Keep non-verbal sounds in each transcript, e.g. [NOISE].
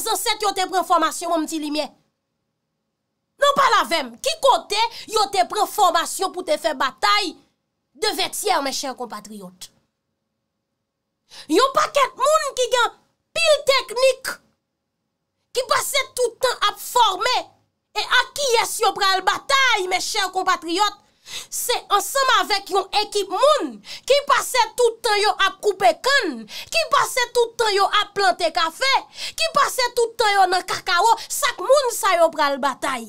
307 yo te pren formasyon pou mti li mye. Non pa lavem, ki kote yo te pren formasyon pou te fe batay, devet syer, me chèr compatriot. Yo pa ket moun ki gen pil teknik, ki pase toutan ap formé, e aki yes yo pren el batay, me chèr compatriot, Se ansem avek yon ekip moun, ki pase toutan yo ap koupe kon, ki pase toutan yo ap plante kafe, ki pase toutan yo nan kakao, sak moun sa yo pral batay.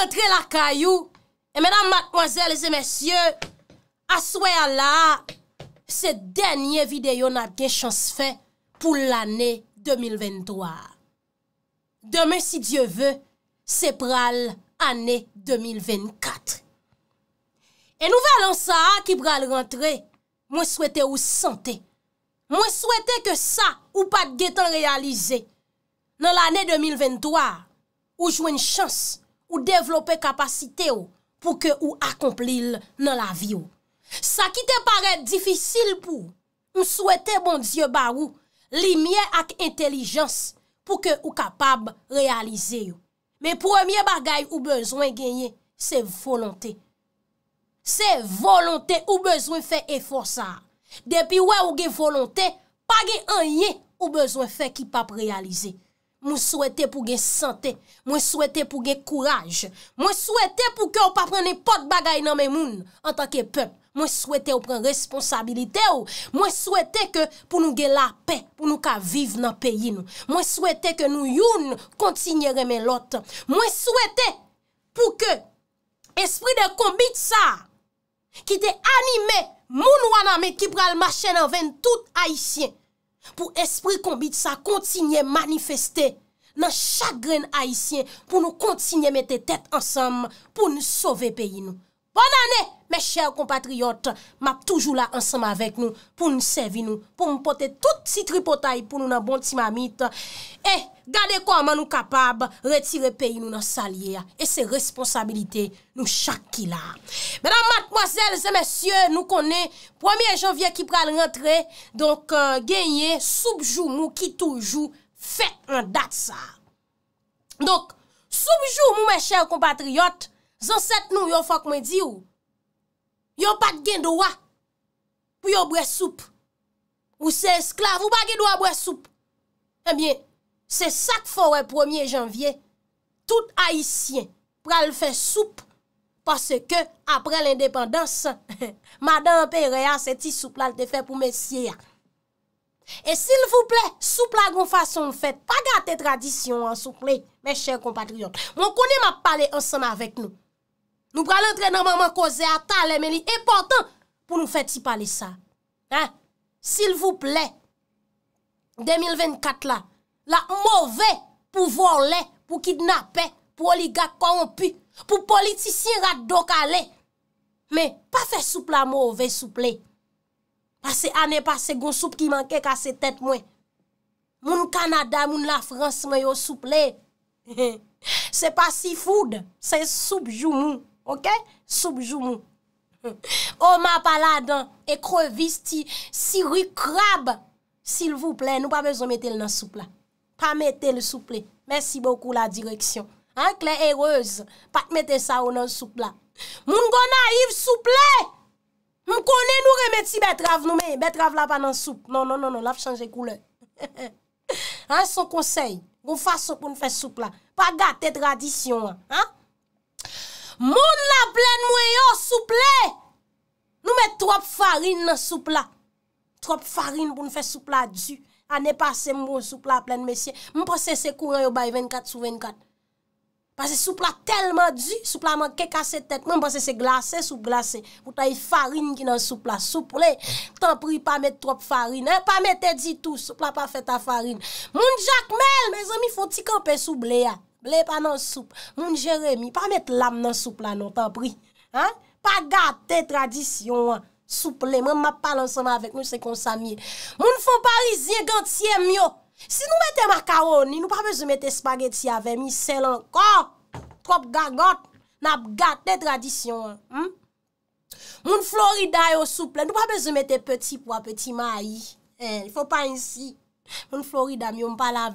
rentre la kayou e menam matkwazel e se mensyou aswe ala se denye videyo na gen chans fe pou l ane 2023 demen si dieu ve se pral ane 2024 e nouvel ansa ki pral rentre mwen swete ou sante mwen swete ke sa ou pat gen tan realize nan l ane 2023 ou jwen chans ou devlopè kapasite yo pou ke ou akomplil nan la vi yo. Sa ki te pare diffisil pou, m souwete bon diyo barou, limye ak entelijans pou ke ou kapab realize yo. Me premye bagay ou bezwen genye, se volante. Se volante ou bezwen fe e fosa. Depi wè ou genye volante, pa genye anye ou bezwen fe ki pap realize yo. Mwen souwete pou gen sante, mwen souwete pou gen kouraj, mwen souwete pou ke ou pa prene pot bagay nan men moun an tanke pep, mwen souwete ou pren responsabilite ou, mwen souwete ke pou nou gen la pe, pou nou ka vive nan pe yin, mwen souwete ke nou youn kontinye reme lot, mwen souwete pou ke esprit de kombit sa ki te anime moun wana men ki pral mache nan ven tout haisyen. pou espri konbit sa kontinye manifestè nan chagren haisyen pou nou kontinye mette tèt ansam pou nou sove peyi nou. Bon anè, mè chèr kompatriot, map toujou la ansèm avèk nou, pou nou sèvi nou, pou nou pote tout si tripotay pou nou nan bon ti mamit, e eh, gade kwa man nou kapab, retire peyi nou nan salye, e se responsabilite nou chak ki la. Mè nan matmoazèl, zè mè syè, nou konè, premier janvye ki pral rentre, donk euh, genye, soubjou nou ki toujou, fè an dat sa. Donk, soubjou mou mè chèr kompatriot, Zanset nou yon fok mwen di ou, yon pat gen do wa, pou yon bre soupe, ou se esklave ou pa gen do wa bre soupe. Ebyen, se sak fò wè premier janvye, tout haisyen pral fè soupe, pase ke apre l'independans, [LAUGHS] madan pe rea se ti souple al te fè pou mesye ya. E sil fouple, souple agon fason fèt, pa gâte tradisyon an souple, mes chèr kompatriot. Mwen koni ma pale ansan avèk nou, Nou pral entrenanman man koze ata le meni. Eportan pou nou fet si pale sa. Sil vou ple. 2024 la. La mouve pou vore le. Pou kidnap le. Pou oligat konpu. Pou politisyen rat do ka le. Me, pa fe souple la mouve souple. Pase ane pase goun souple ki manke ka se tet mwen. Moun Kanada, moun la Frans mwen yo souple. Se [LAUGHS] pa si foud. Se souple jou moun. Ok, soub joumou [LAUGHS] Oma paladan Ekre visti, siri krab Sil vouple, nou pa bezon metel nan soupla Pa metel souple Mersi boku la direksyon Klen eroze, pak metel sa ou nan soupla Moun gona yiv souple Moun kone nou remeti betrav noume Betrav la pa nan souple Non, non, non, non la f chanje koule An [LAUGHS] sou konsey Gon faso pou nou fè soupla Pa gata te tradisyon an Moun la plen mwen yo souple, nou met trop farin nan soupla, trop farin pou nou fe soupla dju, ane pase moun soupla plen mesye, moun pase se kouren yo bay 24 sou 24, pase soupla telman dju, soupla man ke kase tet, moun pase se glase, souple glase, pou ta yi farin ki nan soupla, souple, tan pri pa met trop farin, pa met te di tou, soupla pa fe ta farin, moun Jack Mel, me zomi foti kanpe souple ya, Le pa nan soupe, moun Jeremie, pa met lam nan soupe la, nou tan pri. Pa gade te tradisyon, soupe le, moun mapal ansama avek, moun se konsamye. Moun foun parizye, gade siye myo. Si nou mette makaroni, nou pa beze mette spageti ave, mi sel anko. Trop gagote, nap gade te tradisyon. Hmm? Moun Florida yo soupe, nou pa beze mette peti pwa, peti mayi. Fon pa insi. Moun kwa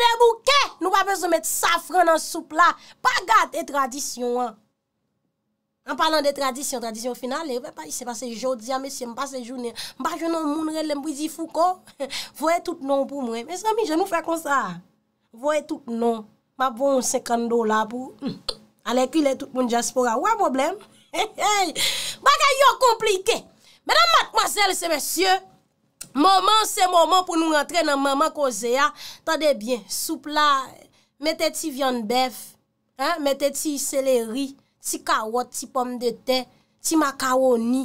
de bouke, nou pa bezou met safran nan soupla. Pa gade, e tradisyon an. An palan de tradisyon, tradisyon final, e eh, pa ah, se pase joudia, me se pase jounia. Mpa jounan moun relem pou zifouko. Voye tout non pou mwen. Mes ami, jen nou fe konsa. Voye tout non. Mpa bon sekando la pou. Alekile hmm, tout moun diaspora. Ouwa mwen blen? Mpa gayo komplike. Mwenan matmazel se mesyeu. Moman se moman pou nou rentre nan maman kozea Tande bien soupla Mete ti vyon bev Mete ti seleri Ti kawot, ti pomme de te Ti makaoni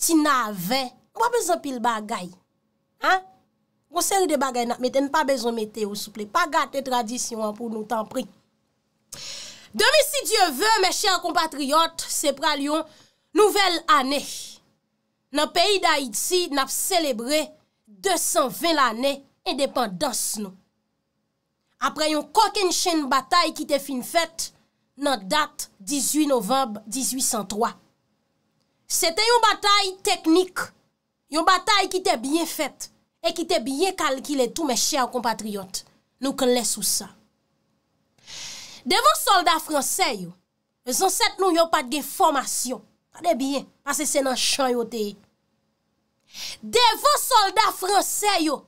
Ti nave Mwen bezon pil bagay Mwen seri de bagay nan Mwen te npa bezon mete ou souple Pagate tradisyon pou nou tan pri Demi si dievè Mwen chèr compatriot Se pralyon nouvel anè nan peyi Daidzi nap selebrè 220 l'anè indépendans nou. Apre yon kokèn chèn batay ki te fin fèt nan dat 18 novemb 1803. Sète yon batay teknik, yon batay ki te byen fèt e ki te byen kalkile tou mè chè ou kompatriot nou kè lè sou sa. Devon soldat fransè yo, e zansèt nou yo pat gen formasyon. Adè biyen, asè sè nan chan yo te yi. Devon soldat fransè yo,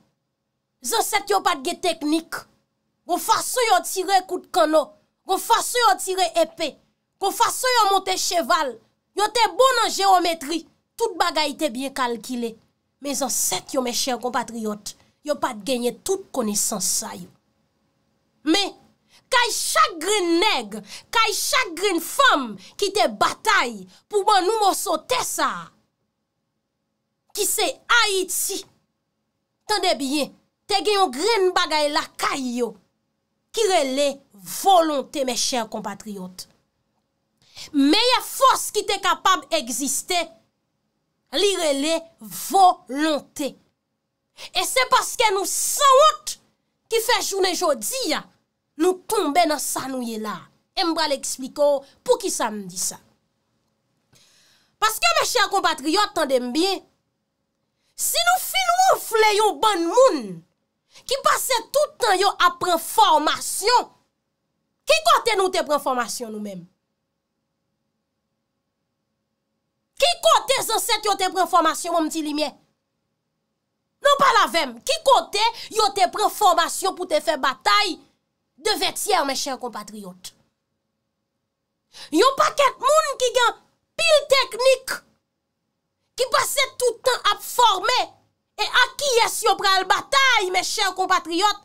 zan sèt yo pat ge teknik, kon fason yo tire kout kano, kon fason yo tire epè, kon fason yo monte cheval, yo te bon nan geometri, tout bagay te bien kalkile. Men zan sèt yo me chèr kompatriot, yo pat genye tout konisans sa yo. Men, Kay chagrin neg, kay chagrin fom ki te batay pou man nou monsote sa. Ki se Haiti, tande bien, te gen yon gren bagay la kay yo, ki rele volonte, me chèr kompatriot. Meye fos ki te kapab egziste, li rele volonte. E se paske nou saout ki fe jounen jodi ya, Nou koumbe nan sa nou ye la. E mbra le ekspliko pou ki sa mdi sa. Paske me chè a kompatri yo tande mbiye, si nou fi nou oufle yo ban moun, ki pase toutan yo apren formasyon, ki kote nou te pren formasyon nou mèm? Ki kote zanset yo te pren formasyon mwen ti li mè? Non pa la vèm. Ki kote yo te pren formasyon pou te fè batayi, devè tsyè, mè chèr kompatriot. Yon pakèt moun ki gen pil teknik, ki pase toutan ap formè, e aki yes yon pral batay, mè chèr kompatriot,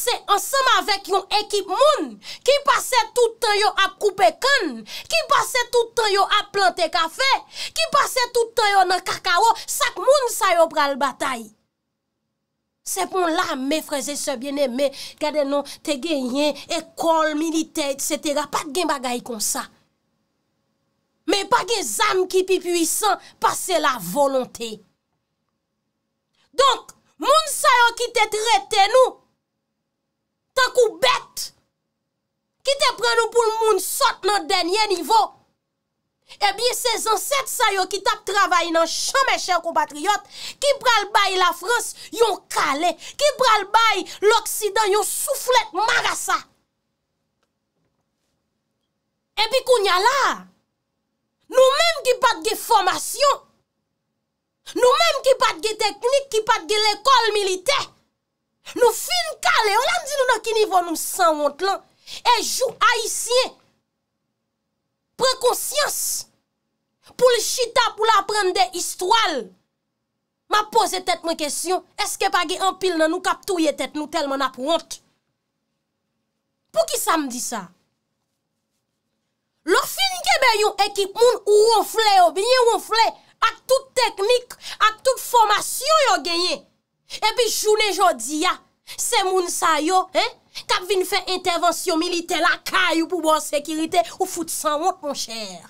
se ansèm avèk yon ekip moun, ki pase toutan yo ap koupe kèn, ki pase toutan yo ap plante kafe, ki pase toutan yo nan kakao, sak moun sa yon pral batay. Se pon la me fraze se biene me, gade nou te genyen, ekol, milite, et cetera, pa gen bagay kon sa. Me pa gen zanm ki pi puisan, pa se la volonté. Donk, moun sa yo ki te trete nou, tan kou bet, ki te pren nou pou moun sot nou denye nivou, Ebiye eh se zan set sa yo ki tap travay nan chan me chen kompatriyot Ki pral bay la Frans yon kale Ki pral bay l'Oksidan yon souflet magasa Ebi konya la Nou menm ki patge formasyon Nou menm ki patge teknik, ki patge lekol milite Nou fin kale, olan di nou nan ki nivou nou san wot lan Ejou aisyen Pren konsyans pou li chita pou la pren de histwal. Ma pose tet mwen kesyon, eske pa ge anpil nan nou kap touye tet nou telman ap wont. Pou ki sa m di sa? Lo fin genbe yon ekip moun ou wonfle yo, bi nye wonfle ak tout teknik, ak tout formasyon yo genye. Ebi jounen jodi ya, se moun sa yo, he? Kap vin fè intervensyon milite lakay ou pou bon sekirite ou foute san wot an chèr.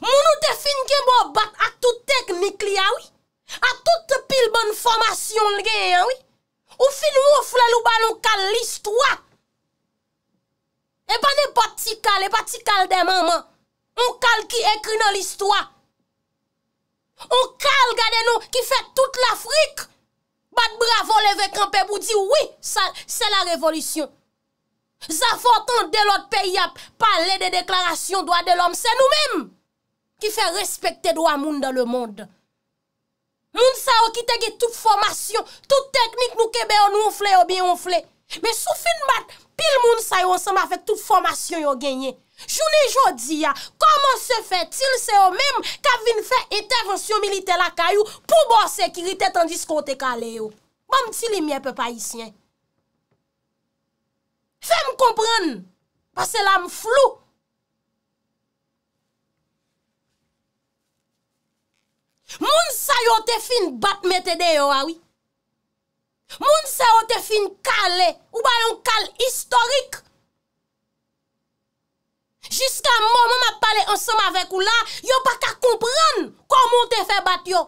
Moun ou te fin gen moun bat ak tout teknik li a ah wè? Ak tout pil bonn formasyon li gen a ah wè? Ou fin moun ou foule lou balon kal l'istwa? E ban e pati kal, e pati kal demanman. On kal ki ekri nan l'istwa. On kal gade nou ki fè tout l'Afrique. bat bravo leve kampe pou di, oui, sa, se la revolisyon. Za votan de lot pe yap, pa le de deklarasyon doa de l'om, se nou menm, ki fe respekte doa moun dan le moun. Moun sa yo ki tege tout formasyon, tout teknik nou kebe yo nou oufle, yo bi oufle. Me sou fin bat, pil moun sa yo, se ma fe tout formasyon yo genye. Jouni jodi ya, koman se fe til se yo mem ka vin fe etervansyon milite la kayou pou bo sekirite tandis kon te kale yo? Bam ti li mye pe pa isyen? Fèm kompren, pa se lam flou. Moun sa yo te fin batmete de yo awi? Ah Moun sa yo te fin kale, ou bayon kale historik? Jiska momon mat pale ansam avek ou la, yo baka kompren komon te fe bat yo.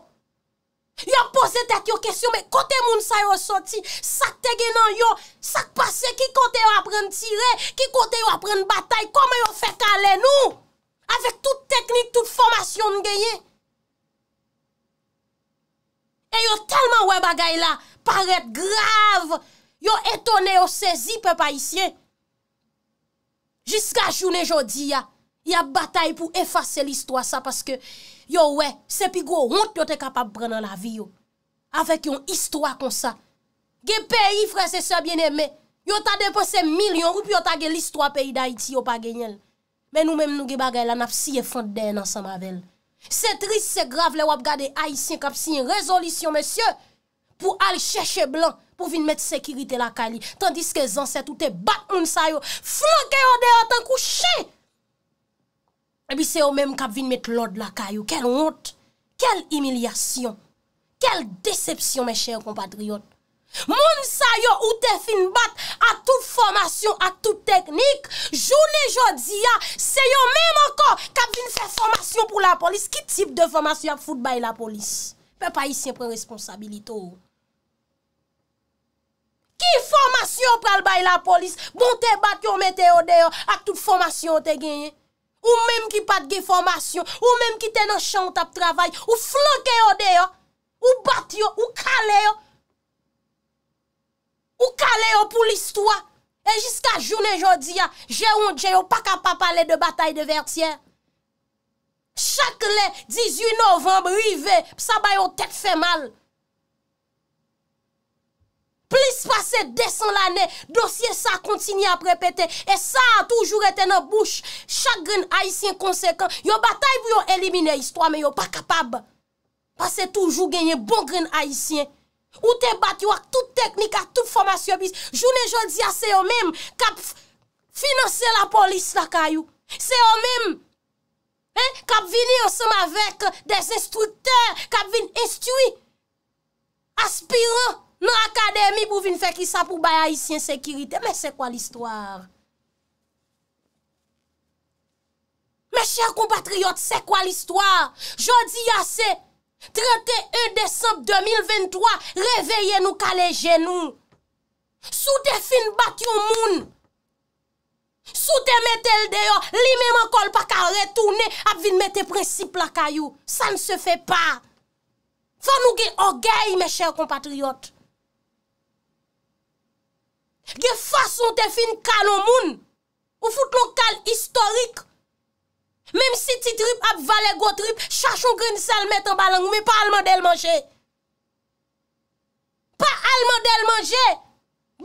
Yo pose tek yo kesyon, me kote moun sa yo soti, sak te genan yo, sak pase ki kote yo apren tire, ki kote yo apren batay, kome yo fe kalen ou, avek tout teknik, tout fomasyon genye. E yo telman we bagay la, paret grav, yo etone yo sezi pe pa isye. Jiska jounen jodi ya, ya batay pou efase l'histoire sa, paske yo we, sepi gwo honte pyo te kapap prenen la vi yo, avek yon histoire kon sa. Ge peyi fre se se bieneme, yo ta depose milyon, yo pyo ta gen l'histoire peyi da iti yo pa genyel. Men nou menm nou ge bagay lan ap siye fante den ansan mavel. Se tris se grav le wap gade a yi siye kap siye yon rezolisyon, monsye. pou al chèche blan, pou vin mèt sekiritè lakali, tandis ke zansèt ou te bat moun sa yo, flanke yo deyo tan kouchè. Ebi se yo mèm kap vin mèt lod lakali, kel hont, kel emilyasyon, kel désepsyon, mè chèye kompatriot. Moun sa yo ou te fin bat a tout formasyon, a tout teknik, jounè jòd ziya, se yo mèm ankon kap vin fè formasyon pou la polis, ki tip de formasyon ap fout bay la polis? Pe pa yisè pre responsabilito ou? Oh. Ki formasyon pral bay la polis, bon te bat yo mete yo deyo ak tout formasyon te genye. Ou menm ki pat ge formasyon, ou menm ki ten yo chant ap travay, ou flanke yo deyo, ou bat yo, ou kale yo. Ou kale yo pou l'istwa. E jiska jounen jodi ya, jè yon djè yo pa kapap pale de batay de vertier. Chak le 18 novemb, rive, sa bay yo tet fè mal. Plis pase desan lanen, dosye sa kontsini ap repete. E sa a toujou retene bouch, chak gren haisyen konsekant. Yo batay pou yo elimine histwa, men yo pa kapab. Pase toujou genye bon gren haisyen. Ou te bat yo ak tout teknik, ak tout formasyon bis. Jounen jounzia se yo mem, kap finanse la polis la kayou. Se yo mem, kap vini yo sema vek de zestuite, kap vini estui, aspiran. Nou akademi pou vin fè ki sa pou bayay si yon sekirite, mè se kwa l'histoire? Mè chèr kompatriot, se kwa l'histoire? Jodi yase, 31 décembre 2023, reveye nou kalèje nou. Sou te fin bat yon moun. Sou te metel deyo, li mè man kol pa ka retounè ap vin metè preciple akayou. Sa nse fè pa. Fè nou gen ogèy, mè chèr kompatriot, Ge fason te fin kanon moun, ou fout lon kal istorik. Mem si ti trip ap vale go trip, chachon grenisal met an balangou, me pa alman del manje. Pa alman del manje,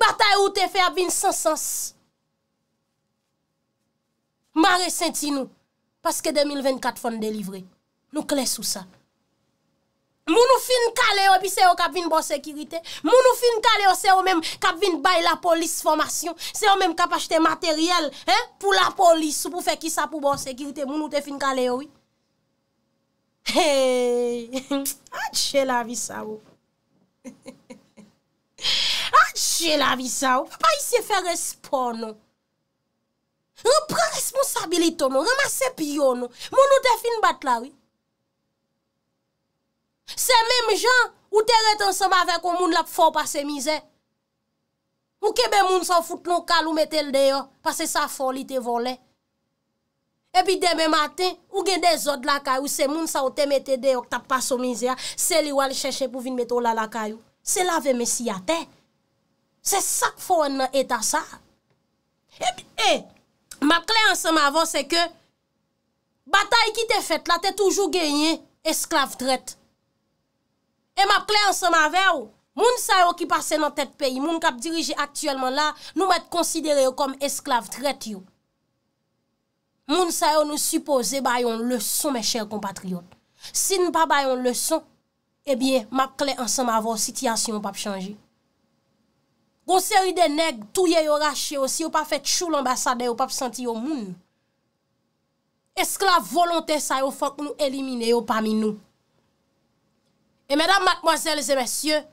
batay ou te fin ap vin san sans. Mare senti nou, paske 2024 fon delivre, nou kles ou sa. Moun ou fin kale yo bi se yo kap vin bon sekirite? Moun ou fin kale yo se yo menm kap vin bay la polis fomasyon? Se yo menm kap ashte materyel pou la polis ou pou fe ki sa pou bon sekirite? Moun ou te fin kale yo yi? Hey, [LAUGHS] a dje la vi sa yo? [LAUGHS] A dje la vi sa yo? A yi se fe respon nou? Nou pre responsabilitou nou? Nou remase pi yo nou? Moun ou te fin bat la yi? Se mèm jan, ou te ret ansem avèk ou moun la pou fò pasè mizè. Ou kebe moun sa foute nou kal ou metèl deyo, pasè sa fò li te volè. E pi demè matè, ou gen de zòd la kayo, ou se moun sa ou te metèl deyo, tap pasè mizè, se li wale chèche pou vin metèl la la kayo. Se la ve mesi atè. Se sak fò anna età sa. E pi, e, ma kli ansem avò, se ke, batay ki te fèt la, te toujou genye esklav drette. E map kle ansan ma ve ou, moun sa yo ki pase nan tet peyi, moun kap dirije aktuelman la, nou met konsidere yo kom esklave tret yo. Moun sa yo nou suppose bayon leson me chel kompatriot. Si nou pa bayon leson, ebyen eh map kle ansan ma ve ou, sityasyon wap chanje. Gonseri de neg, touye yo rache yo, si yo pa fet chou l'ambasade yo, wap senti yo moun. Esklave volante sa yo, fok nou elimine yo pami nou. Et mesdames, mademoiselles et messieurs,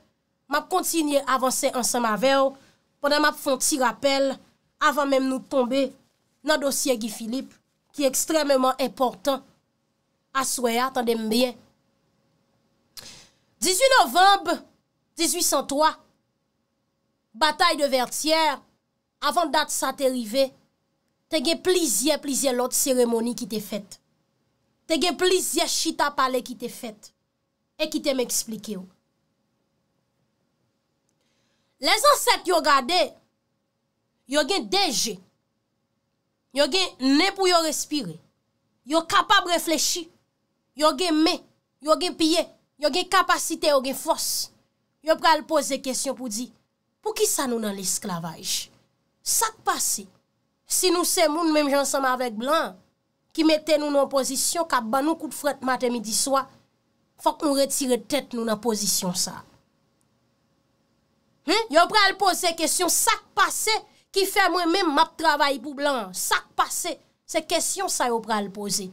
map kontinye avanse ansan ma veyo pwanda map fonti rappel avan menm nou tombe nan dosye Gifilip ki ekstrememman eportan asweya tande mbeye. 18 novemb 1803 batay de Vertier avan dat sa te rive tege plizye plizye lot seremoni ki te fet. Tege plizye chita pale ki te fet. E ki te m'explike ou. Le zanset yo gade, yo gen deje, yo gen ne pou yo respire, yo kapab reflechi, yo gen me, yo gen piye, yo gen kapasite, yo gen fos. Yo pral pose kesyon pou di, pou ki sa nou nan l'esklavaj? Sa k'pase? Si nou se moun, menm jansama avèk blan, ki mette nou nan posisyon, ka ban nou kout fred matè midi swa, Fak ou retire tèt nou nan pozisyon sa. Yon pral pose kèsyon sak pase, ki fè mwen mè map travay pou blan. Sak pase, se kèsyon sa yon pral pose.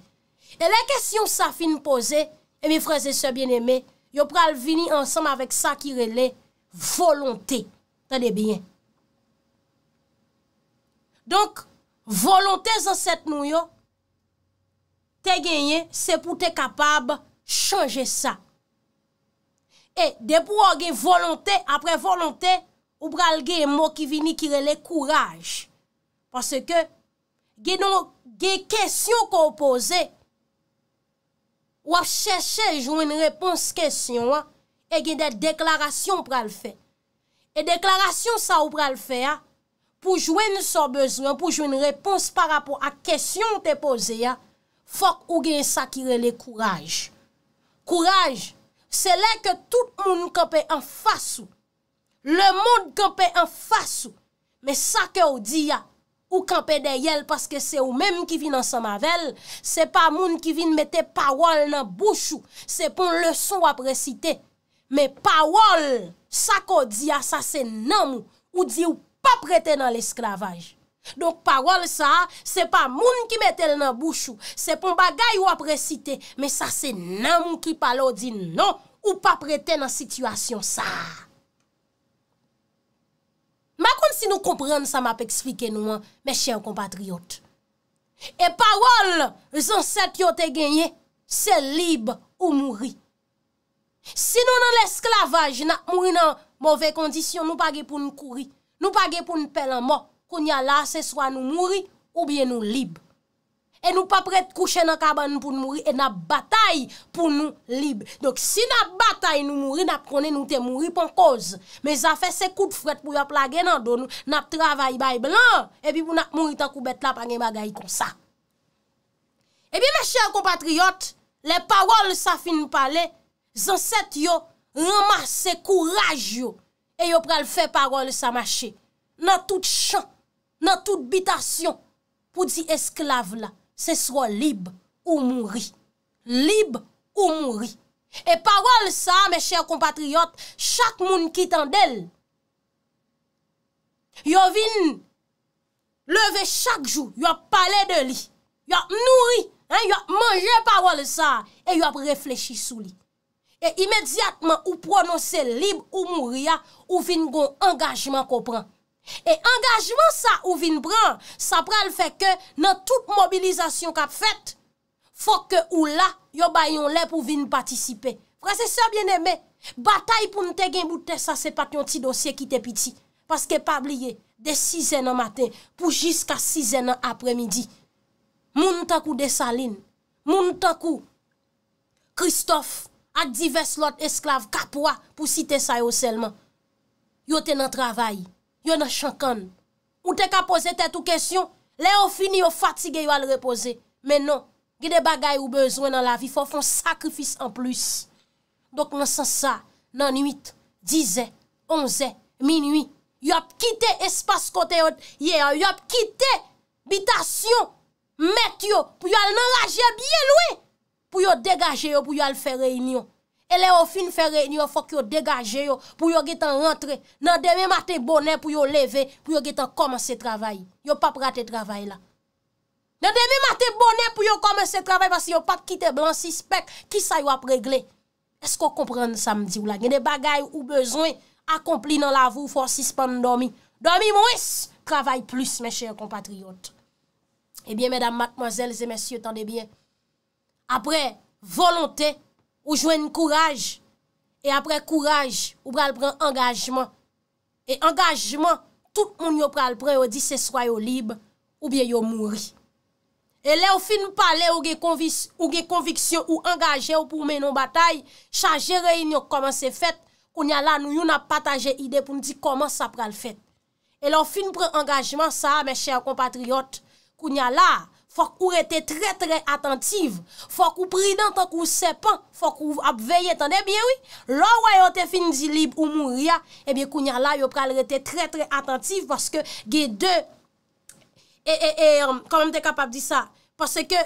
E le kèsyon sa fin pose, e mi freze se bien eme, yon pral vini ansanm avèk sa ki rele, volonté. Tade bie. Donk, volonté zan set nou yo, te genye, se pou te kapab, chanje sa. E, depou an gen volante, apre volante, ou pral gen mou ki vini kire le kouraj. Pase ke, gen nou gen kesyon ko ou pose, ou ap cheshe jouen repons kesyon, e gen de deklarasyon pral fe. E deklarasyon sa ou pral fe, pou jouen sou bezwen, pou jouen repons par rapport a kesyon te pose, fok ou gen sa kire le kouraj. Kouraj, se le ke tout moun kope en fasu, le moun kope en fasu, me sa ke ou diya ou kope de yel paske se ou menm ki vi nan samavell, se pa moun ki vi mette pawol nan bouchou, se pon le son apresite, me pawol sa ke ou diya sa se nanm ou diyo pa prete nan l'eskravaj. Donk parol sa, se pa moun ki metel nan bouchou. Se pon bagay ou apresite. Men sa se nan moun ki palo di nan ou pa prete nan sitwasyon sa. Ma kon si nou komprende sa map eksplike nou an, men chè ou kompatriot. E parol, zan set yo te genye, se libe ou mouri. Sinon nan esklavaj, nan mouri nan mouve kondisyon, nou page pou nou kouri. Nou page pou nou pelan mò. konya la se swa nou mouri ou biye nou libe. E nou pa prete kouche nan kaban nou pou nou mouri, e nap batay pou nou libe. Dok si nap batay nou mouri, nap kone nou te mouri pon koz. Me zan fe se koub fret pou ya plage nan don nou, nap travay bay blan, e bi pou nap mouri tan koubet la pa gen bagay kon sa. E bi me chèr kompatriot, le parol sa fi nou pale, zan set yo remase kouraj yo, e yo prele fe parol sa mache, nan tout chan, nan tout bitasyon pou di esklave la, se swa libe ou mouri. Libe ou mouri. E parol sa, me chèr compatriot, chak moun ki tan del, yo vin leve chak jou, yo pale de li, yo nouri, yo manje parol sa, e yo ap reflechi sou li. E imediatman ou prononse libe ou mouri ya, ou vin gon angajman ko pran. E engajman sa ou vin bran, sa pral feke nan tout mobilizasyon kap fet, fok ke ou la, yo bayon le pou vin patisipe. Fransese bieneme, batay pou nte gen boute sa se pat yon ti dosye ki te piti. Paske pabliye, de 6 en an maten, pou jiska 6 en an apremidi. Moun takou de salin, moun takou, Kristof, at divers lot esklav kapwa, pou site sa yo selman. Yo tenan travayi, Yo nan chankan, ou te ka pose tetou kesyon, le yo fini yo fatige yo al repose. Menon, gede bagay ou bezwen nan la vi, fò fon sakrifis an plus. Dok nan san sa, nan 8, 10e, 11e, min 8, yo ap kite espas kote yo, yo ap kite bitasyon, met yo pou yo al nan raje biye loue, pou yo degaje yo pou yo al fè reinyon. Elè ou fin fè reyni ou fòk yo degaje yo pou yo getan rentre. Nan demè matè bonè pou yo leve pou yo getan komanse travay. Yo pap rate travay la. Nan demè matè bonè pou yo komanse travay vase yo pap kite blansis pek. Ki sa yo ap regle? Esko komprende sa mdi ou la? Genè bagay ou bezwen akompli nan la vou fòk sispan nou dormi. Dormi mwes, travay plus mè chè yon kompatriot. Ebyen eh mèdam matmozèl zè mèsyo tandebyen. Apre, volontè. Ou jwen kouraj, e apre kouraj, ou pral pran engajman. E engajman, tout moun yo pral pran yo di se swa yo libe, ou biye yo mouri. E le ou fin mpale ou ge konviksyon ou engaje ou pou menon batay, chaje reynyo koman se fet, kounya la nou yon ap pataje ide pou mdi koman sa pral fet. E le ou fin mpran engajman sa, me chè yon kompatriot, kounya la, Fok ou rete tre tre atentiv Fok ou pridan tan kou sepan Fok ou ap veye tan e bie wii Lo wè yo te fin di lib ou mou ria E eh bie kounyan la yo pral rete tre tre atentiv Paske gen de E e e Koman te kapab di sa Paske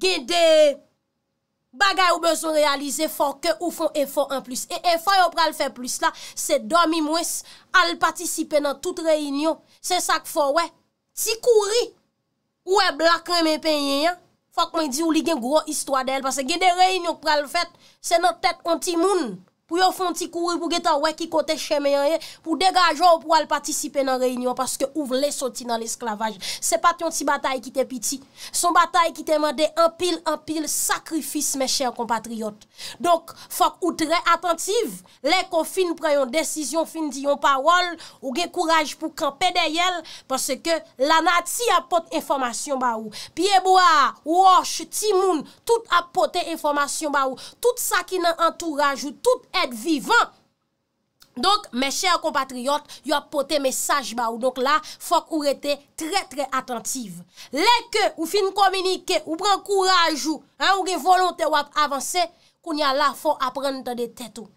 gen de Bagay ou bezon realize fok Ou fon e fon an plus E e fon yo pral fe plus la Se domi mwes al patisipe nan tout reinyon Se sak fon wè Ti kouri Ouè e blak rè mè pe yè, fòk mè di ou li gen gwo istwa dèl, pasè gè dè rey nou pral fèt, sè nou tèt konti moun. pou yon fon ti kouri pou ge tan wè ki kote chèmè yon ye, pou degajon ou pou al patisipe nan reynyon, paske ouvre le soti nan l'esklavaj. Se pat yon ti batay ki te piti. Son batay ki te mwade, anpil, anpil, sakrifis me chèr kompatriyot. Donk, fok ou tre atentiv, le kon fin pre yon desisyon, fin di yon pawol, ou ge kouraj pou kampe de yel, paske ke la nati apote informasyon ba ou. Pi eboa, wosh, timoun, tout apote informasyon ba ou. Tout sa ki nan antouraj ou tout entouraj, et vivant. Donk, me chèr kompatriot, yo ap pote mesaj ba ou. Donk la, fok ou rete tre tre atentiv. Lè ke ou fin kominike, ou pren kouraj ou, ou gen volonte wap avanse, koun ya la fok apren tan de tèt ou.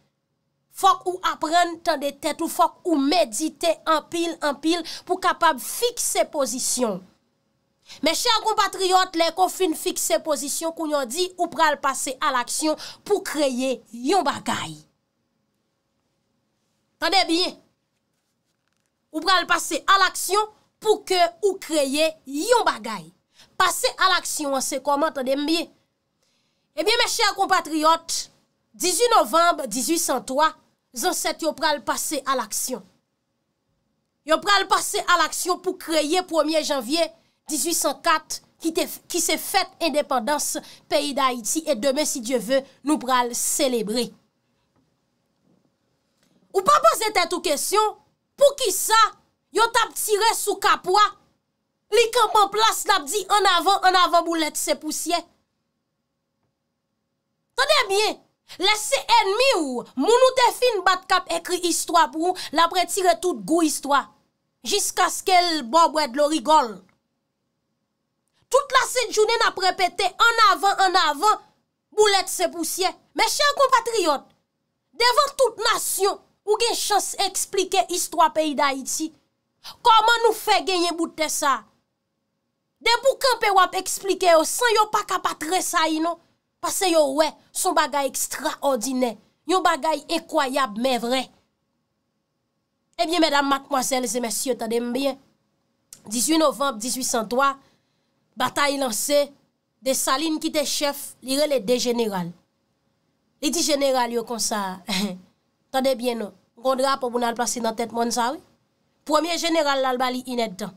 Fok ou apren tan de tèt ou, fok ou medite an pil an pil pou kapab fikse pozisyon. Me chèr kompatriot, lè kon fin fikse pozisyon, koun yo di ou pral pase al aksyon pou kreye yon bagay. Tande mbiye, ou pral pase al aksyon pou ke ou kreye yon bagay. Pase al aksyon, anse koman, tande mbiye. Ebyen, eh mes chèr kompatriot, 18 novemb, 1803, zan set yo pral pase al aksyon. Yo pral pase al aksyon pou kreye 1 janvye 1804, ki se fèt indépendans peyi da Haiti, et demè si Diyo vè, nou pral selebré. Ou pa boze tete ou kesyon, pou ki sa, yon tap tire sou kapwa, li kap an plas lap di an avan, an avan bou let se pousye. Tade bie, lese enmi ou moun ou define bat kap ekri histwa pou ou, lapre tire tout gou histwa, jiska skel bo bwe dlo rigol. Tout la set jounen ap repete an avan, an avan, bou let se pousye. Meche an kompatriot, devan tout nasyon. Ou gen chans eksplike istwa peyi da iti? Koman nou fe genye boute sa? De pou kan pe wap eksplike yo, san yo pa kapatre sa yi no? Pase yo we, son bagay ekstra ordine. Nyon bagay ekwayab me vre. Ebyen, eh medam, matmoazel, zemesiyo, tade mbyen. 18 novemb, 1803, batay lanse. De Saline kite chef, li re le de general. Le de general yo konsa... [LAUGHS] Sade bien nou, ngondra pou pou nan plase nan tet moun zawi. Premier general nan bali inet dan.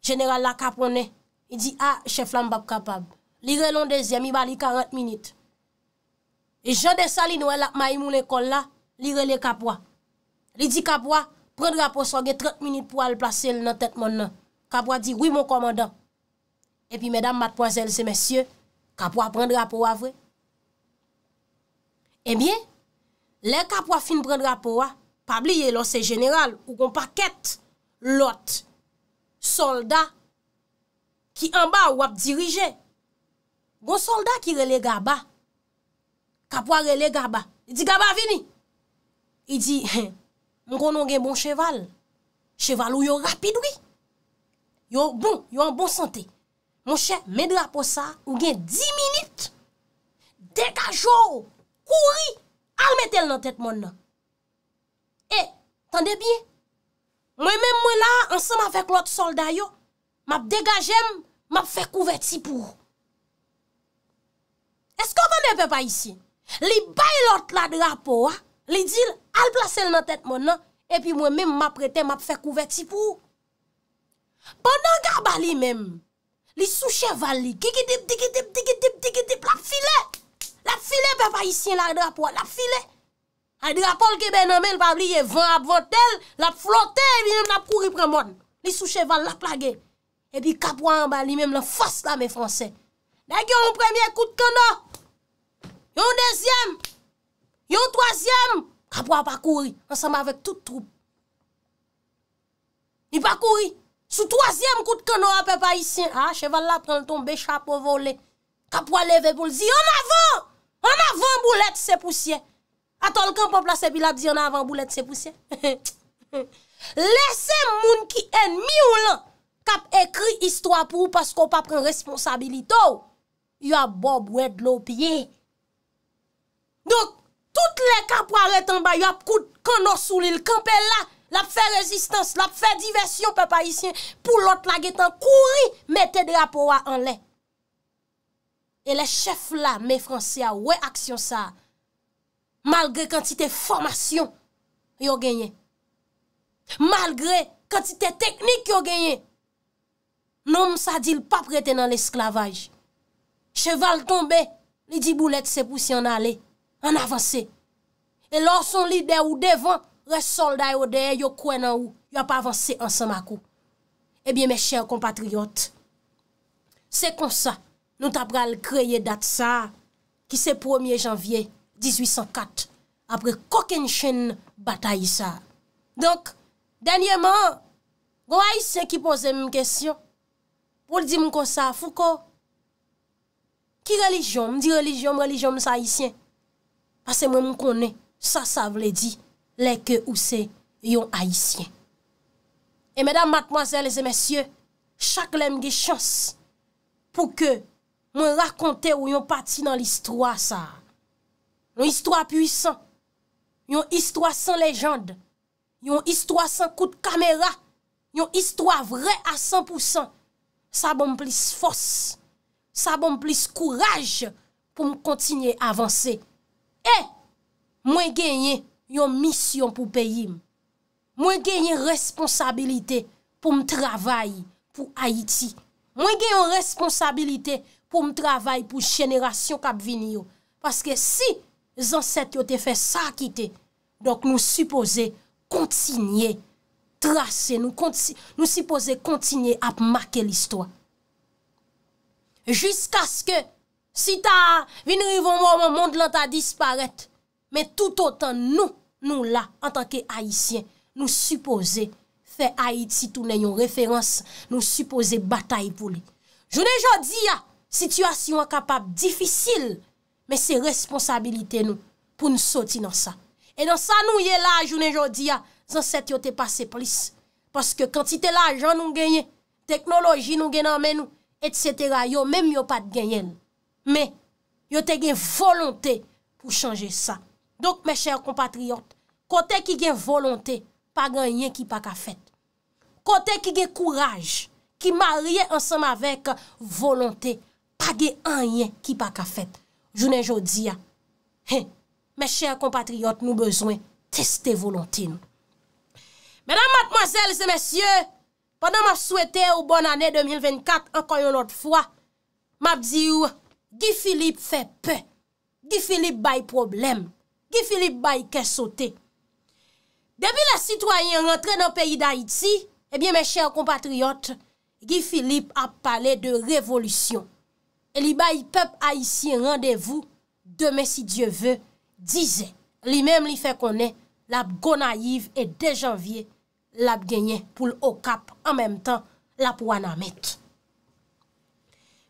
General la kapone, i di, a, ah, cheflan bab kapab. Li re lon dezyen, mi bali 40 minit. E jande sali nou el ap mayimou le kol la, li re le kapwa. Li di kapwa, prendra pou soge 30 minit pou al plase nan tet moun nan. Kapwa di, oui mon komanda. E pi, medam matpon zel se mesye, kapwa prendra pou wavre. E bien, Lè kapwa fin pren drapo wa, pabli yè lò se jeneral, ou kon pa ket lot solda ki anba wap dirije. Gon solda ki rele gaba, kapwa rele gaba, i di gaba vini. I di, moun konon gen bon cheval, cheval ou yo rapide oui. Yo bon, yo an bon sante. Moun che, men drapo sa, ou gen di minute, dekajou, kouri, al metel nan tet moun nan. E, tan depi, lwen men mwen la, ansenman fek lout solday yo, map degajem, map fek ouve tipou. E sko vw nepe pa isi? Li bay lout la drapo, li dil al plase lout nan tet moun nan, epi mwen men mwen aprete, map fek ouve tipou. Panan gaba li men, li souchevali, li gigitip, gigitip, gigitip, la filet. Lap filè pe pa isyen la drapo non, a, lap filè. A drapo lke ben omen pa liye van ap vantel, lap flote, liye ap kouri premon. Li sou cheval la plage. E pi kapwa anba liye mèm la fos la mè franse. Dèk yo yon premier kout keno, yo yon deuxième, yo yon troisième, kapwa pa kouri, anseman avèk tout troub. Ni pa kouri. Sou troisième kout ah, keno a pe pa isyen, a cheval la pren ton becha pou volè, kapwa leve pou lzi, yo ma vò! An avan bou let se pousye. A tolken pou plase pil ap di an avan bou let se pousye. Lese [LAUGHS] moun ki en mi ou lan kap ekri istwa pou ou pasko pa pren responsabilito. Yo ap bo bou et lo piye. Donk, tout le kap waret an bay yo ap kou kano sou li. Kampen la, la ap fe rezistans, la ap fe diversyon pe pa isyen. Pou lot la getan kouri, mette de ap wwa an len. E le chef la, me franse a, we aksyon sa. Malgre kantite formasyon, yo genye. Malgre kantite teknik, yo genye. Nom sa di l pa prete nan l esklavaj. Cheval tombe, li di boulet se pou si an ale, an avanse. E lor son lider ou devan, re solday ou deye, yo kwen an ou, yo pa avanse ansan makou. Ebyen eh me chèr kompatriyot, se konsa. nou tap pral kreye dat sa, ki se 1 janvye 1804, apre kok en chen batay sa. Donk, denye man, gwa aisyen ki pose mwen kesyon, pou di mwen konsa, fouko, ki relijyon, mwen di relijyon, mwen relijyon mwen sa aisyen, pase mwen mwen konen, sa sa vle di, leke ou se yon aisyen. E medan matmoazel, lese mesye, chak lem ge chans, pou ke, Mwen rakonte ou yon pati nan listroa sa. Yon listroa pwisan. Yon listroa san lejande. Yon listroa san kout kamera. Yon listroa vre a 100%. Bon sa bom plis fos. Sa bom plis kouraj pou m kontinye avanse. E, eh! mwen genye yon misyon pou peyi m. Mwen genye responsabilite pou m travay pou Haiti. Mwen genye yon responsabilite pou m travay pou Haiti. pou m travay pou jenerasyon kap vini yo. Paske si zanset yo te fè sa akite, dok nou suppose kontinye, trase, nou suppose kontinye ap make l'istwa. Jusk aske, si ta vin rivon moun, moun landa disparète, men tout otan nou, nou la, an tanke Haitien, nou suppose fè Haiti, si tou nè yon referans, nou suppose batay pou li. Jounè jò di ya, Sityasyon akapab, Difisil, Mè se responsabilite nou, Pou nou soti nan sa. E nan sa nou ye la, Jounen jodi ya, Zanset yo te pase pris. Paske kantite la, Jan nou genye, Teknoloji nou genye, Nanmen nou, Etc. Yo mèm yo pat genyen. Mè, Yo te genye volonté, Pou chanje sa. Dok mè chèr compatriote, Kote ki genye volonté, Pa genye ki pa ka fèt. Kote ki genye kouraj, Ki marye ansam avèk, Volonté, Page anyen ki pa ka fet. Jounen jodi ya. Hen, me chèr kompatriot nou bezwen testè volantè nou. Mèdam matmozèl zè mèsyè, pandan m ap souwete ou bon anè 2024 ankon yon not fwa, m ap zi ou, Gifilip fè pè, Gifilip bay problem, Gifilip bay kè sote. Demi la sitwayen rentre nan peyi d'Haïti, ebyen eh me chèr kompatriot, Gifilip ap pale de revolutyon. Li bayi pep a yisi yon randevou, deme si Diyo vwe, dize, li mem li fe konen, lap go na yiv, e de janvye, lap genye pou l'okap, an menm tan, lap wana met.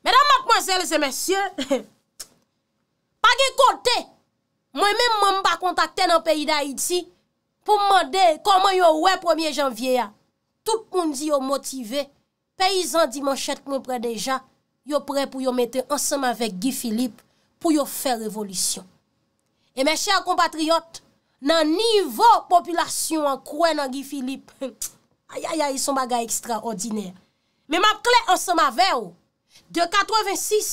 Medan mak mansel se mensyen, pa ge kote, mwen mem mwen mba kontakte nan peyi da iti, pou mwande, kon mwen yon wè premier janvye ya, tout moun di yon motive, peyi zan diman chet mwen pre deja, yo pre pou yo mette ansema vek Guy Philippe pou yo fe revolisyon. E men chè a kompatriyot nan nivou populasyon an kwen nan Guy Philippe, ayayay [LAUGHS] son bagay ekstraordinèr. Men map kle ansema vek ou, de 86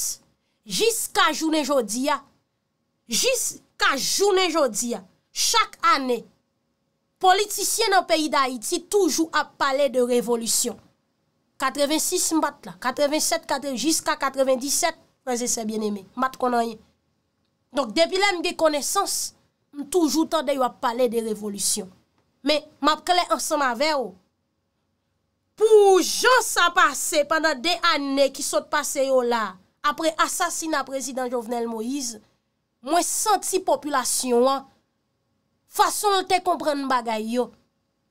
jiska jounen jodia, jiska jounen jodia, chak anè, politisyen nan peyi da Haiti toujou ap pale de revolisyon. 86 mbat la, 87, 87, jiska 97, mwen se se bien eme, mbat konanye. Donk depi la mge konesans, m toujou tan de yo ap pale de revolisyon. Me, m ap kle ansan ave yo, pou jou sa pase, pandan de ane ki sot pase yo la, apre asasina prezident Jovenel Moïse, mwen senti populasyon an, fason lte komprenn bagay yo,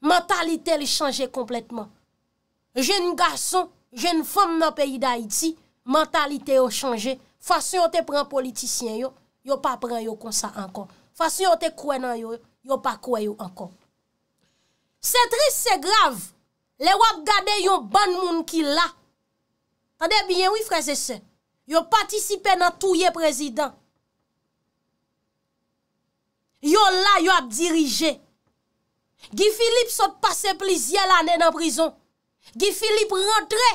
mentalite li chanje kompletman. jen gason, jen fom nan peyi da iti, mentalite yo chanje. Fase yo te pran politisyen yo, yo pa pran yo konsa ankon. Fase yo te kwen nan yo, yo pa kwen yo ankon. Se tris se grav, le wap gade yo ban moun ki la. Tande bien ouy freze se? Yo patisipe nan touye prezident. Yo la yo ap dirije. Gi Filip sot pase plizye la nen anprison. Gifilip rentre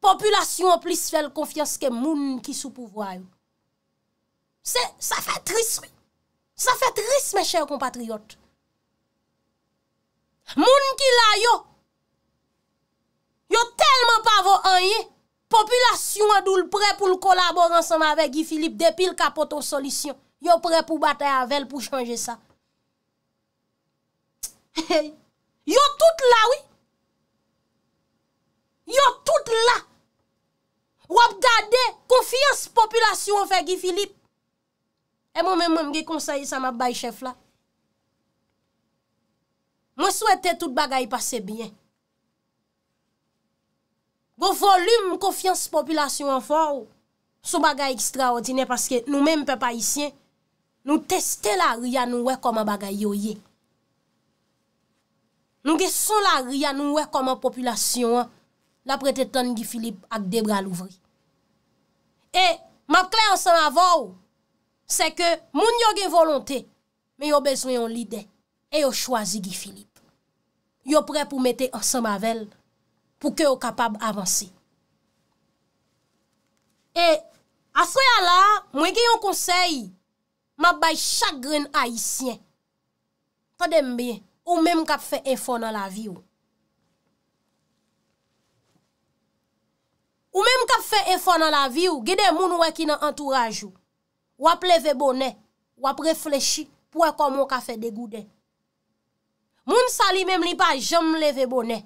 Populasyon ou plis fèl konfians Ke moun ki sou pouvwa yo Sa fè tris Sa fè tris mè chè kompatriot Moun ki la yo Yo telman pa vò anye Populasyon ou l prè pou l kolabor Ansem avè Gifilip depil ka poto solisyon Yo prè pou batè avèl pou chanje sa [LAUGHS] Yo tout la wè Yo tout la, wap gade, konfians popilasyon fè gifilip. E mou mè mè mè mge konsayi sa mabay chef la. Mwen souwete tout bagay pase byen. Gou volume konfians popilasyon an fò ou, sou bagay ekstra ordine, paske nou mè mpe pa isyen, nou testè la ria nou wè koman bagay yo ye. Nou geson la ria nou wè koman popilasyon an, la prete ton Gifilip ak Debra Louvry. E, map kler ansem avou, se ke moun yo gen volonte, men yo bezwen yon lide, e yo chwazi Gifilip. Yo pre pou mette ansem avel, pou ke yo kapab avansi. E, aswe ala, mwen gen yon konsey, map bay chagren aisyen. Ta dembe, ou menm kap fe info nan la vi ou. Ou menm ka fe enfon nan la vi ou, gede moun wè ki nan antouraj ou, wap leve bonè, wap reflechi pou wè kon moun ka fe degou den. Moun sa li menm li pa jom leve bonè,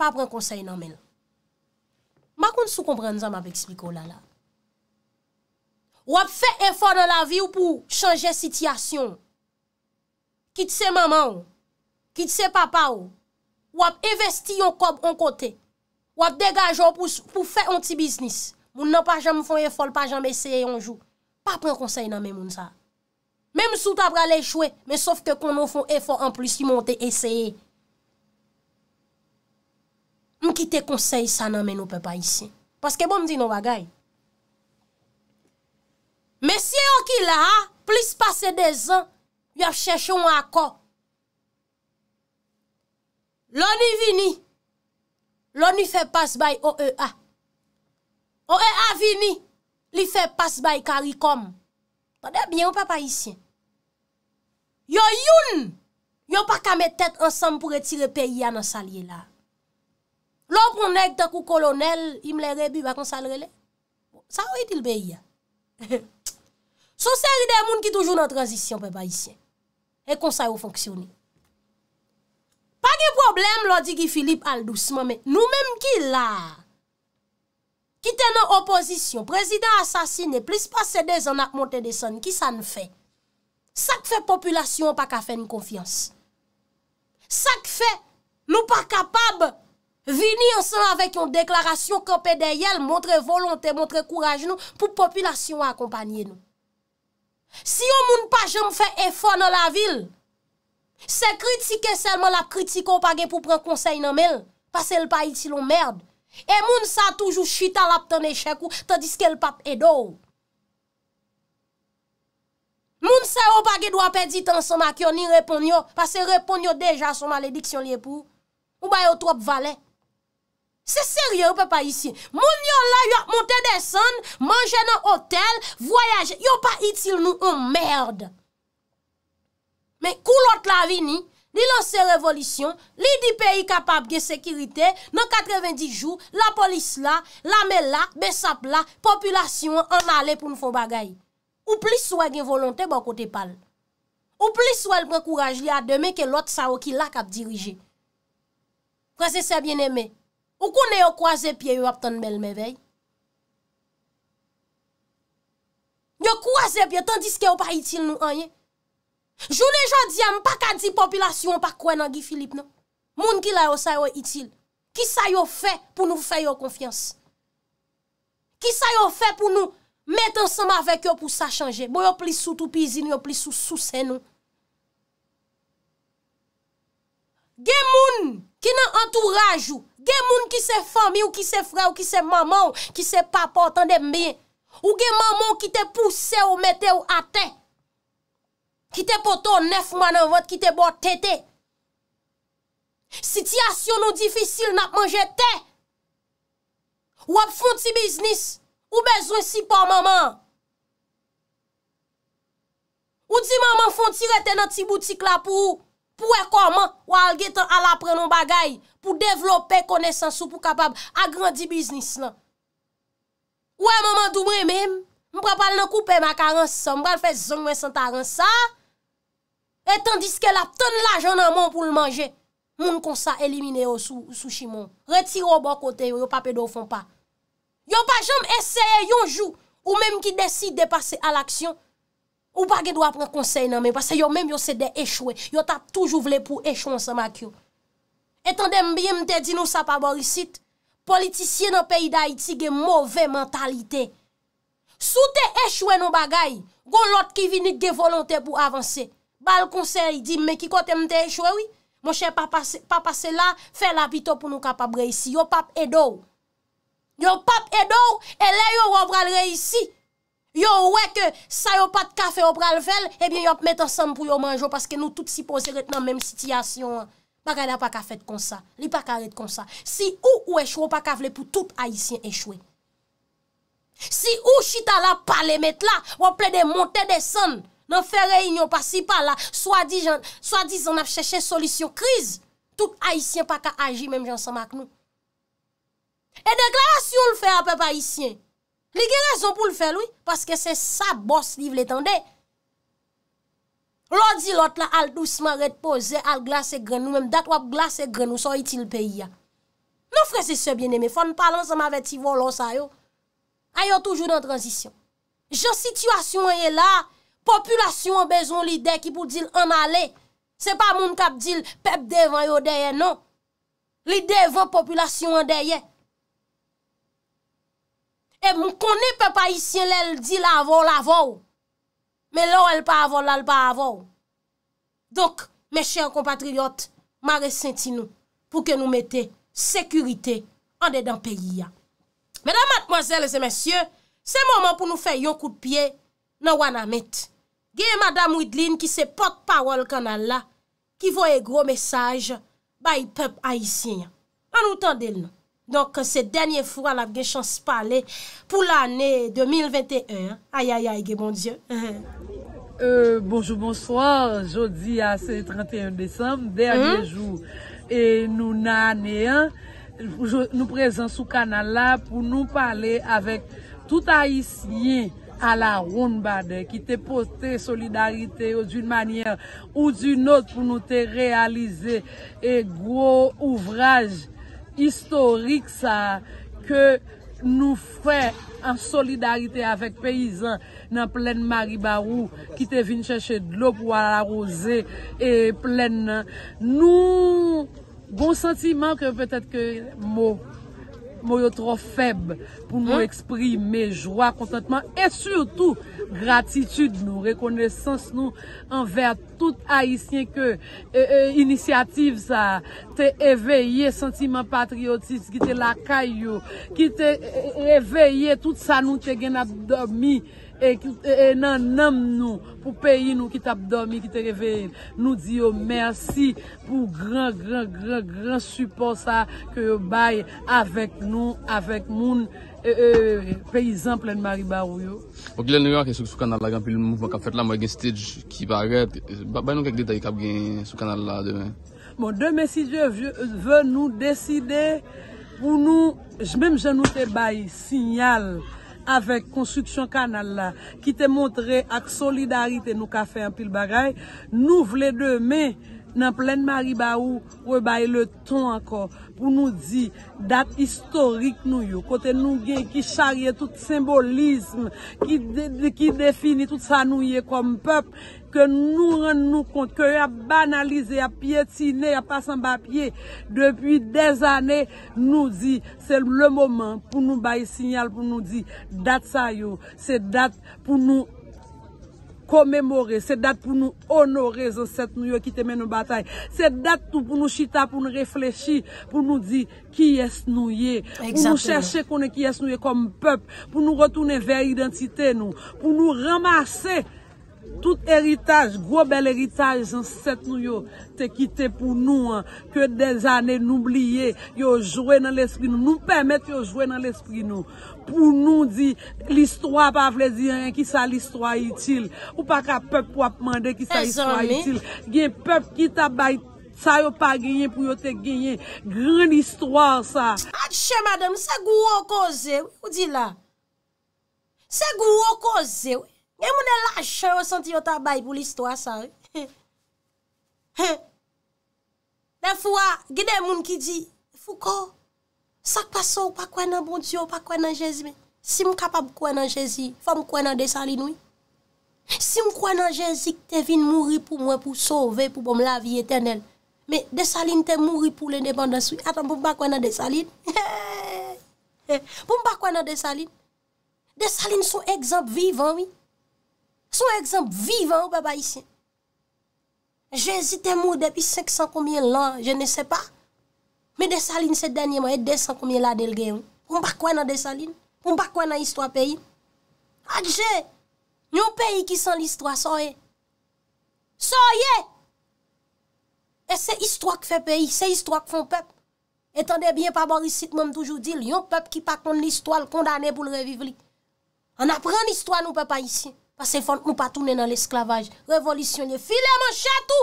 pa pren konsey nan men. Ma kon sou kompren zan m ap ekspliko lala. Wap fe enfon nan la vi ou pou chanje sityasyon. Kit se maman ou, kit se papa ou, wap investi yon kob an kotey. Wap degaj yo pou fè yon ti biznis. Moun nan pa jom fòn e fol, pa jom eseye yon jou. Pa pren konsey nan men moun sa. Mem sou ta pralè chouè, men sof ke kon nou fòn e fol an plus, yon monte eseye. Moun kite konsey sa nan men nou pe pa yisi. Paske bon mdi nou bagay. Men si yon ki la, plis pase de zan, yon ap chèche yon akò. Lò ni vini, Lò ni fè pas bay OEA. OEA vini, li fè pas bay Karikom. Tade byen ou papayisyen? Yon yon, yon pa kame tèt ansam pou retire peyi an an salye la. Lò pou nèk te kou kolonel, im lè rebi, ba konsalre le. Sa ou etil beyi ya? [LAUGHS] Sou seri de moun ki toujou nan transisyen, papayisyen. E konsay ou fonksyoni. Pa ge problem lo di ki Philippe Aldousman, me nou menm ki la, ki ten nou opozisyon, prezident asasine, plis pa sede zanak monte de son, ki sa nou fe? Sak fe populasyon pa ka fe nou konfiyans. Sak fe nou pa kapab vini ansan avèk yon deklarasyon kopè de yel, montre volontè, montre kouraj nou, pou populasyon akompanyen nou. Si yo moun pa jom fe efo nan la vil, Se kritike selman la kritike ou pa ge pou pren konsey nan mel. Pase l pa iti lon merd. E moun sa toujou chwita la pou ton eshekou tadiske l pap edou. Moun sa ou pa ge dwa pedi tan soma kyo ni repon yo. Pase repon yo deja soma l ediksyon li epou. Ou bayo trop vale. Se serye ou pe pa iti. Moun yo la yo ap monte desan, manje nan hotel, voyaje. Yo pa iti l nou lon merd. Men, kou lot la vini, li lanse revolisyon, li di peyi kapab gen sekirite, nan 90 jou, la polis la, la men la, besap la, populasyon an ale pou nou fò bagay. Ou plis wè gen volontè bon kote pal. Ou plis wè l'prekouraj li ademe ke lot sa wò ki lak ap dirije. Kwa se se bien eme, ou kou ne yo kwa ze pie yo ap ton bel mevey? Yo kwa ze pie, tandis ke yo pa itil nou anye. Jouni jodi am pa kadi popilasyon pa kwen an gwi Filip nan. Moun ki la yo sa yo itil. Ki sa yo fe pou nou fe yo konfians. Ki sa yo fe pou nou met ansama vek yo pou sa chanje. Bo yo plisou tou pizini, yo plisou sousen nou. Gen moun ki nan entourajou. Gen moun ki se fami ou ki se fre ou ki se maman ou ki se papa otan dembeye. Ou gen maman ou ki te pousse ou mete ou ate. Gen moun ki nan entourajou. ki te poton nef man an vot ki te bote tete. Sityasyon nou difisil nap man jete. Ou ap foun ti biznis, ou bezoun si pon maman. Ou di maman foun ti reten an ti boutik la pou, pou ekoman, ou algetan alapren nou bagay, pou devlope konesans ou pou kapab agrandi biznis lan. Ou e maman dou mwen mèm, mprapal nan koupe makaransan, mban fè zon mwen santaransan, Etan diske la, ton la jan nan moun pou l manje, moun konsa elimine yo sou shimon. Retiro bon kote yo, yo pape do fon pa. Yo pa jom eseye yo jou, ou menm ki deside de pase al aksyon, ou pa ge do apren konsey nan men. Pase yo menm yo se de echwe, yo tap toujou vle pou echwonsan mak yo. Etan dem biye mte di nou sa pa borisit, politisye nan peyi da iti ge mouve mentalite. Sou te echwe nou bagay, goun lot ki vinit ge volante pou avanse. bal konser yi di, mè ki kote mte echwe wè, mò chè pap pase la, fè eh la bito pou nou kapab re yisi. Yo pap edou. Yo pap edou, e lè yo wop pral re yisi. Yo wè ke sa yo pat kafe wop pral vel, e bè yo mète ansan pou yo manjou, paske nou tout si pose ret nan mèm sityasyon. Pa kade pa ka fèt kon sa. Li pa karet kon sa. Si ou ou echwe, wop pa ka vle pou tout haisyen echwe. Si ou chita la, pa lè met la, wop ple de monte de san. nan fè reynyon pasipal la, swadi zan ap chèche solisyon kriz, tout aisyen pa ka aji, mèm jan sa mak nou. E deklarasyon l fè apèp aisyen, li gen rezon pou l fè l wè, paske se sa bòs liv l etande. Lò di lot la al dousman repose, al glas e grenou, mèm dat wap glas e grenou, so iti l peyi ya. Mèm non, fè se sebyen eme, fò n palan sa m avè ti volos a yo, a yo toujou nan transisyon. Je situasyon yè la, Populasyon bezon lide ki pou dil anale, se pa moun kap dil pep devan yo deye non. Lide evan populasyon en deye. E moun kone pepa isyen lel di la avon la avon, me lor el pa avon la al pa avon. Donk, me chèr compatriot, ma resenti nou pou ke nou mette sekurite an dedan peyi ya. Mèdam matmozèles e mèsyè, se mouman pou nou fè yon kout piye, nan wana mette. Gye madame Ouidlin ki se potpawol kanal la, ki voye gro mesaj, bayi pep Aisyen, anoutan del nou. Donk se denye fwa la gen chans pale, pou l ane 2021. Ayayay, gen bon diyo. [LAUGHS] Euh, bonjour, bonsoir. Jodi a se 31 Desem, derye jou. E nou nanen, nou prezen sou kanal la, pou nou pale avèk tout Aisyen, a la roun bade, ki te poste solidarite ou d'une manye ou d'une ot pou nou te realize. E gwo ouvraj istorik sa ke nou fe en solidarite avek peyizan nan plen Mari Barou, ki te vin chache d'lo pou a la roze e plen nan. Nou, gwo bon sentiman ke petet ke mou, mou yo tro feb pou nou eksprime jwa, kontentman, e surtout gratitude nou, rekonesans nou, anver tout haisyen ke euh, euh, inisiativ sa, te eveye sentimen patriotis, ki te lakay yo, ki te eveye euh, tout sa nou te genap domi, E, e, e nan nam nou pou peyi nou ki tap domi, ki te revey, nou di yo mersi pou gran, gran, gran, gran support sa Ke yo baye avek nou, avek moun, e, peyi zanplen mari barou yo Ok, lèl nè, yon anke sou kanal la, yon mouvment kap fet la, mwen gen stage ki baret Baye nou kek detay kap gen sou kanal la demen Bon, demen si diyo ve nou deside, pou nou, jmèm jen nou te baye, sinyal avèk konstruksyon kanal la, ki te montre ak solidarite nou ka fè an pil bagay, nou vle demè, nan plen mari ba ou, pou e baye le ton akor, pou nou di, dat istorik nou yo, kote nou gen, ki charye tout simbolisme, ki defini tout sa nou ye kom pep, ke nou ren nou kont, ke yo a banalize, a pietine, a pasan ba pye, depi dez ane, nou di, se le momen, pou nou baye sinyal, pou nou di, dat sa yo, se dat, pou nou, komemore, se dat pou nou honore zan set nou yo ki temen nou batay se dat pou nou chita, pou nou reflechi pou nou di ki es nou ye pou nou chershe konen ki es nou ye pou nou retoune ver identite nou pou nou ramase tout eritaj grobel eritaj zan set nou yo te kite pou nou ke de zane nou bliye yo jwe nan l'espri nou nou pemet yo jwe nan l'espri nou pou nou di l'istwa pa vle di yon yon ki sa l'istwa itil. Ou pa ka pep wap mande ki sa eh, l'istwa itil. Gen pep ki tabay sa yo pa genyen pou yo te genyen. Gran l'istwa sa. Ache madame, se gou woko ze, ou di la. Se gou woko ze, gen moun e lache yo senti yo tabay pou l'istwa sa. [LAUGHS] Ne fwa, gen de moun ki di fuko. Sak pa sou pa kwen nan bon Diyo, pa kwen nan Jezi? Si m kapab kwen nan Jezi, fam kwen nan Desaline, oui? Si m kwen nan Jezi, te vin mouri pou mwen pou sove pou bom la vi etenel. Me, Desaline te mouri pou le nebanda sou. Atan, pou m pa kwen nan Desaline? [LAUGHS] Pou m pa kwen nan Desaline? Desaline sou ekzamp vivan, oui? Sou ekzamp vivan, ou baba isi? Jezi te mouri depi 500 komyen lan, je ne se pa. Me desaline se denye mwen, e desan koumye la del geyoun. Mwen bakwen nan desaline, mwen bakwen nan histwa peyi. Akje, yon peyi ki san l'histwa, soye. Soye! E se histwa ki fe peyi, se histwa ki fon pep. Etande bien pa borisit mwen toujou dil, yon pep ki pa kon l'histwa l'kondane pou l'reviv li. An apren l'histwa nou pe pa isi. Pas se fonte nou pa toune nan l'esklavaj. Revolisyon li, fileman chato!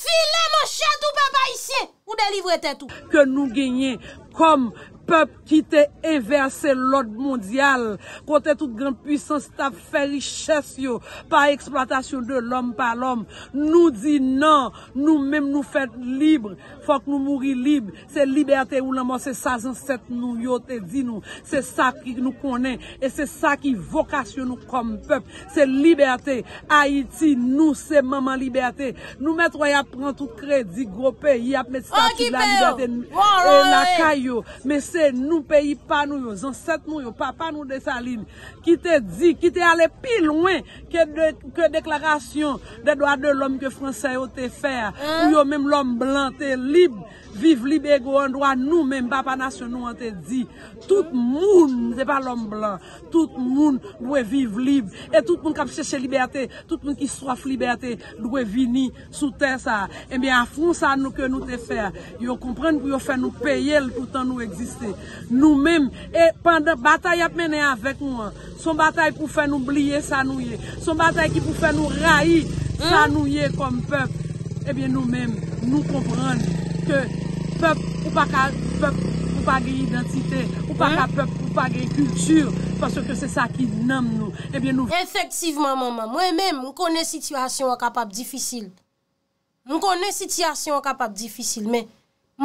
Filè mò chè tou pepa isye ou delivwè tè tou. Kè nou genye kom. Pepe ki te inverse lode mondial. Kote tout grand puissance ta ferichesse yo. Pa eksploatasyon de l'om pa l'om. Nou di nan. Nou mem nou fet libre. Fok nou mouri libre. Se liberte ou la mò se sajan set nou yo te di nou. Se sa ki nou konen. E se sa ki vokasyon nou kom pepe. Se liberte. Haiti nou se maman liberte. Nou met woy ap prantou kredi gropè. Yap met sa ki la liberte. E laka yo. Nou peyi pa nou yo Zan set mou yo Pa pa nou de sa lin Ki te di Ki te ale pi louen Ke deklarasyon De doa de lom ke franse yo te fer Ou yo mem lom blan te lib Viv libe e go an do an nou men bapa nasyon nou an te di. Tout moun, de pa l'om blan, tout moun dwe viv libe. E tout moun kap seche liberte, tout moun ki swaf liberte, dwe vini sou ten sa. Ebyen a fon sa nou ke nou te fer. Yo komprende pou yo fe nou peye l koutan nou eksiste. Nou men, e pande batay ap mene avek ou an. Son batay pou fe nou blye sa nou ye. Son batay ki pou fe nou rayi sa nou ye kom pep. Ebyen eh nou men, nou komprende. ke pep ou pa ka pep ou pa ge identite ou pa ka pep ou pa ge kultur pas yo ke se sa ki nam nou eh efektivman maman mwen men moun konen sityasyon wakapap difisil moun konen sityasyon wakapap difisil mwen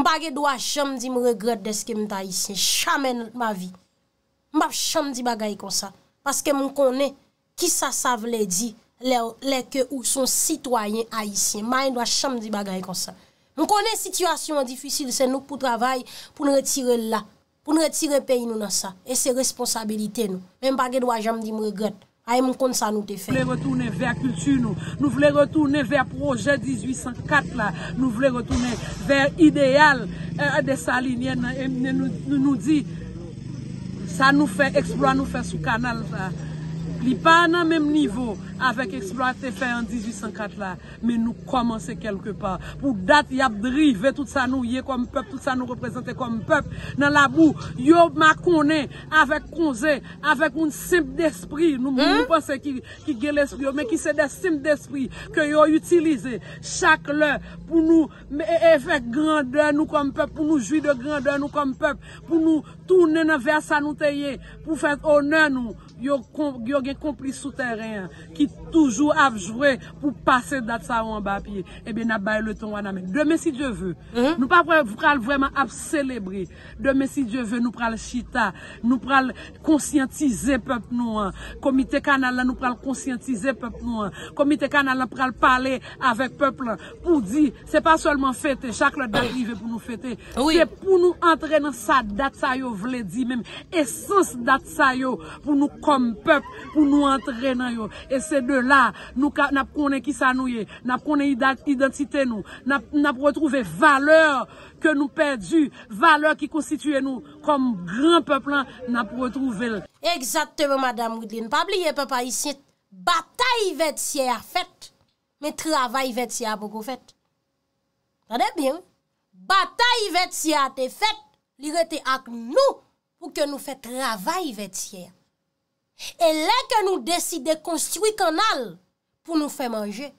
bagay do a jom di mou regred deske mwen ta isyen chamen ma vi mwen pa jom di bagay kon sa paske moun konen ki sa sa vle di leke ou son sitwayen a isyen mwen do a jom di bagay kon sa Mwen konen situasyon an difisil se nou pou travay pou nou retire la. Pou nou retire peyi nou nan sa. E se responsabilite nou. Mwen pa ge dwa jam di mregat. Aye mwen kont sa nou te fe. Nou vle retoune ver kultu nou. Nou vle retoune ver proje 1804 la. Nou vle retoune ver ideal euh, de sa linye nan emnen nou di. Sa nou fe eksploat nou fe sou kanal la. li pa nan menm nivou avèk eksploatè fè an 1854 la men nou komanse kelke pa pou dat yap dri ve tout sa nou yè kom pep, tout sa nou reprezentè kom pep nan la bou, yo ma konè avèk konzè, avèk un simp d'esprit, nou moun hmm? moun pense ki ki gè l'esprit yo, men ki se de simp d'esprit ke yo utilize chak lè pou nou, men evèk e grandè nou kom pep, pou nou jwi de grandè nou kom pep, pou nou tou nè nan ve a sa nou teye pou fèt onè nou, yo gen komplis sou terè, ki toujou ap jwè pou pase dat sa ou an bapye, ebe nan baye le ton an amè. Demè si Djevè, nou pa pral vwèman ap sèlebri. Demè si Djevè, nou pral chita, nou pral konsyantize pep nou an. Komite kanal la nou pral konsyantize pep nou an. Komite kanal la pral pale avèk pep pou di, se pa solman fète, chak le derive pou nou fète. Se pou nou antrenan sa dat sa yo Vle di men, esens dat sa yo, pou nou kom pep, pou nou antre nan yo. E se de la, nou ka nap konen ki sa nou ye, nap konen identite nou, nap retrouve valeur ke nou perdu, valeur ki konstituye nou, kom gran pep lan, nap retrouve. Eksatèbe, madame Moudine, pa bliye pepa isi, bata yi vet si ya fet, me tre ava yi vet si ya boko fet. Tade bi yo, bata yi vet si ya te fet, Li rete ak nou pou ke nou fè travay vè tsyè. E lè ke nou deside konstwi kanal pou nou fè manje.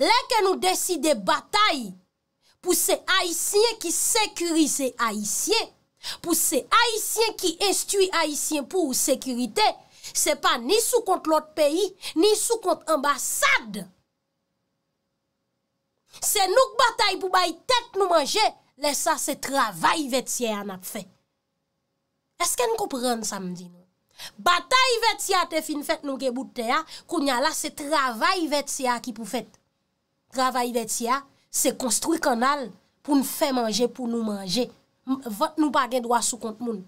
Lè ke nou deside batay pou se haisyen ki sekurize haisyen. Pou se haisyen ki estwi haisyen pou ou sekurite. Se pa ni sou kont l'ot peyi, ni sou kont ambasade. Se nou batay pou bay tèt nou manje. Lè sa se travay vet siya nap fè. Eske nou koupren sa mdi nou? Bata yi vet siya te fin fèt nou gebut te ya, koun ya la se travay vet siya ki pou fèt. Travay vet siya se konstruy kanal pou nou fè manje, pou nou manje. Vot nou bagen dwa sou kont moun.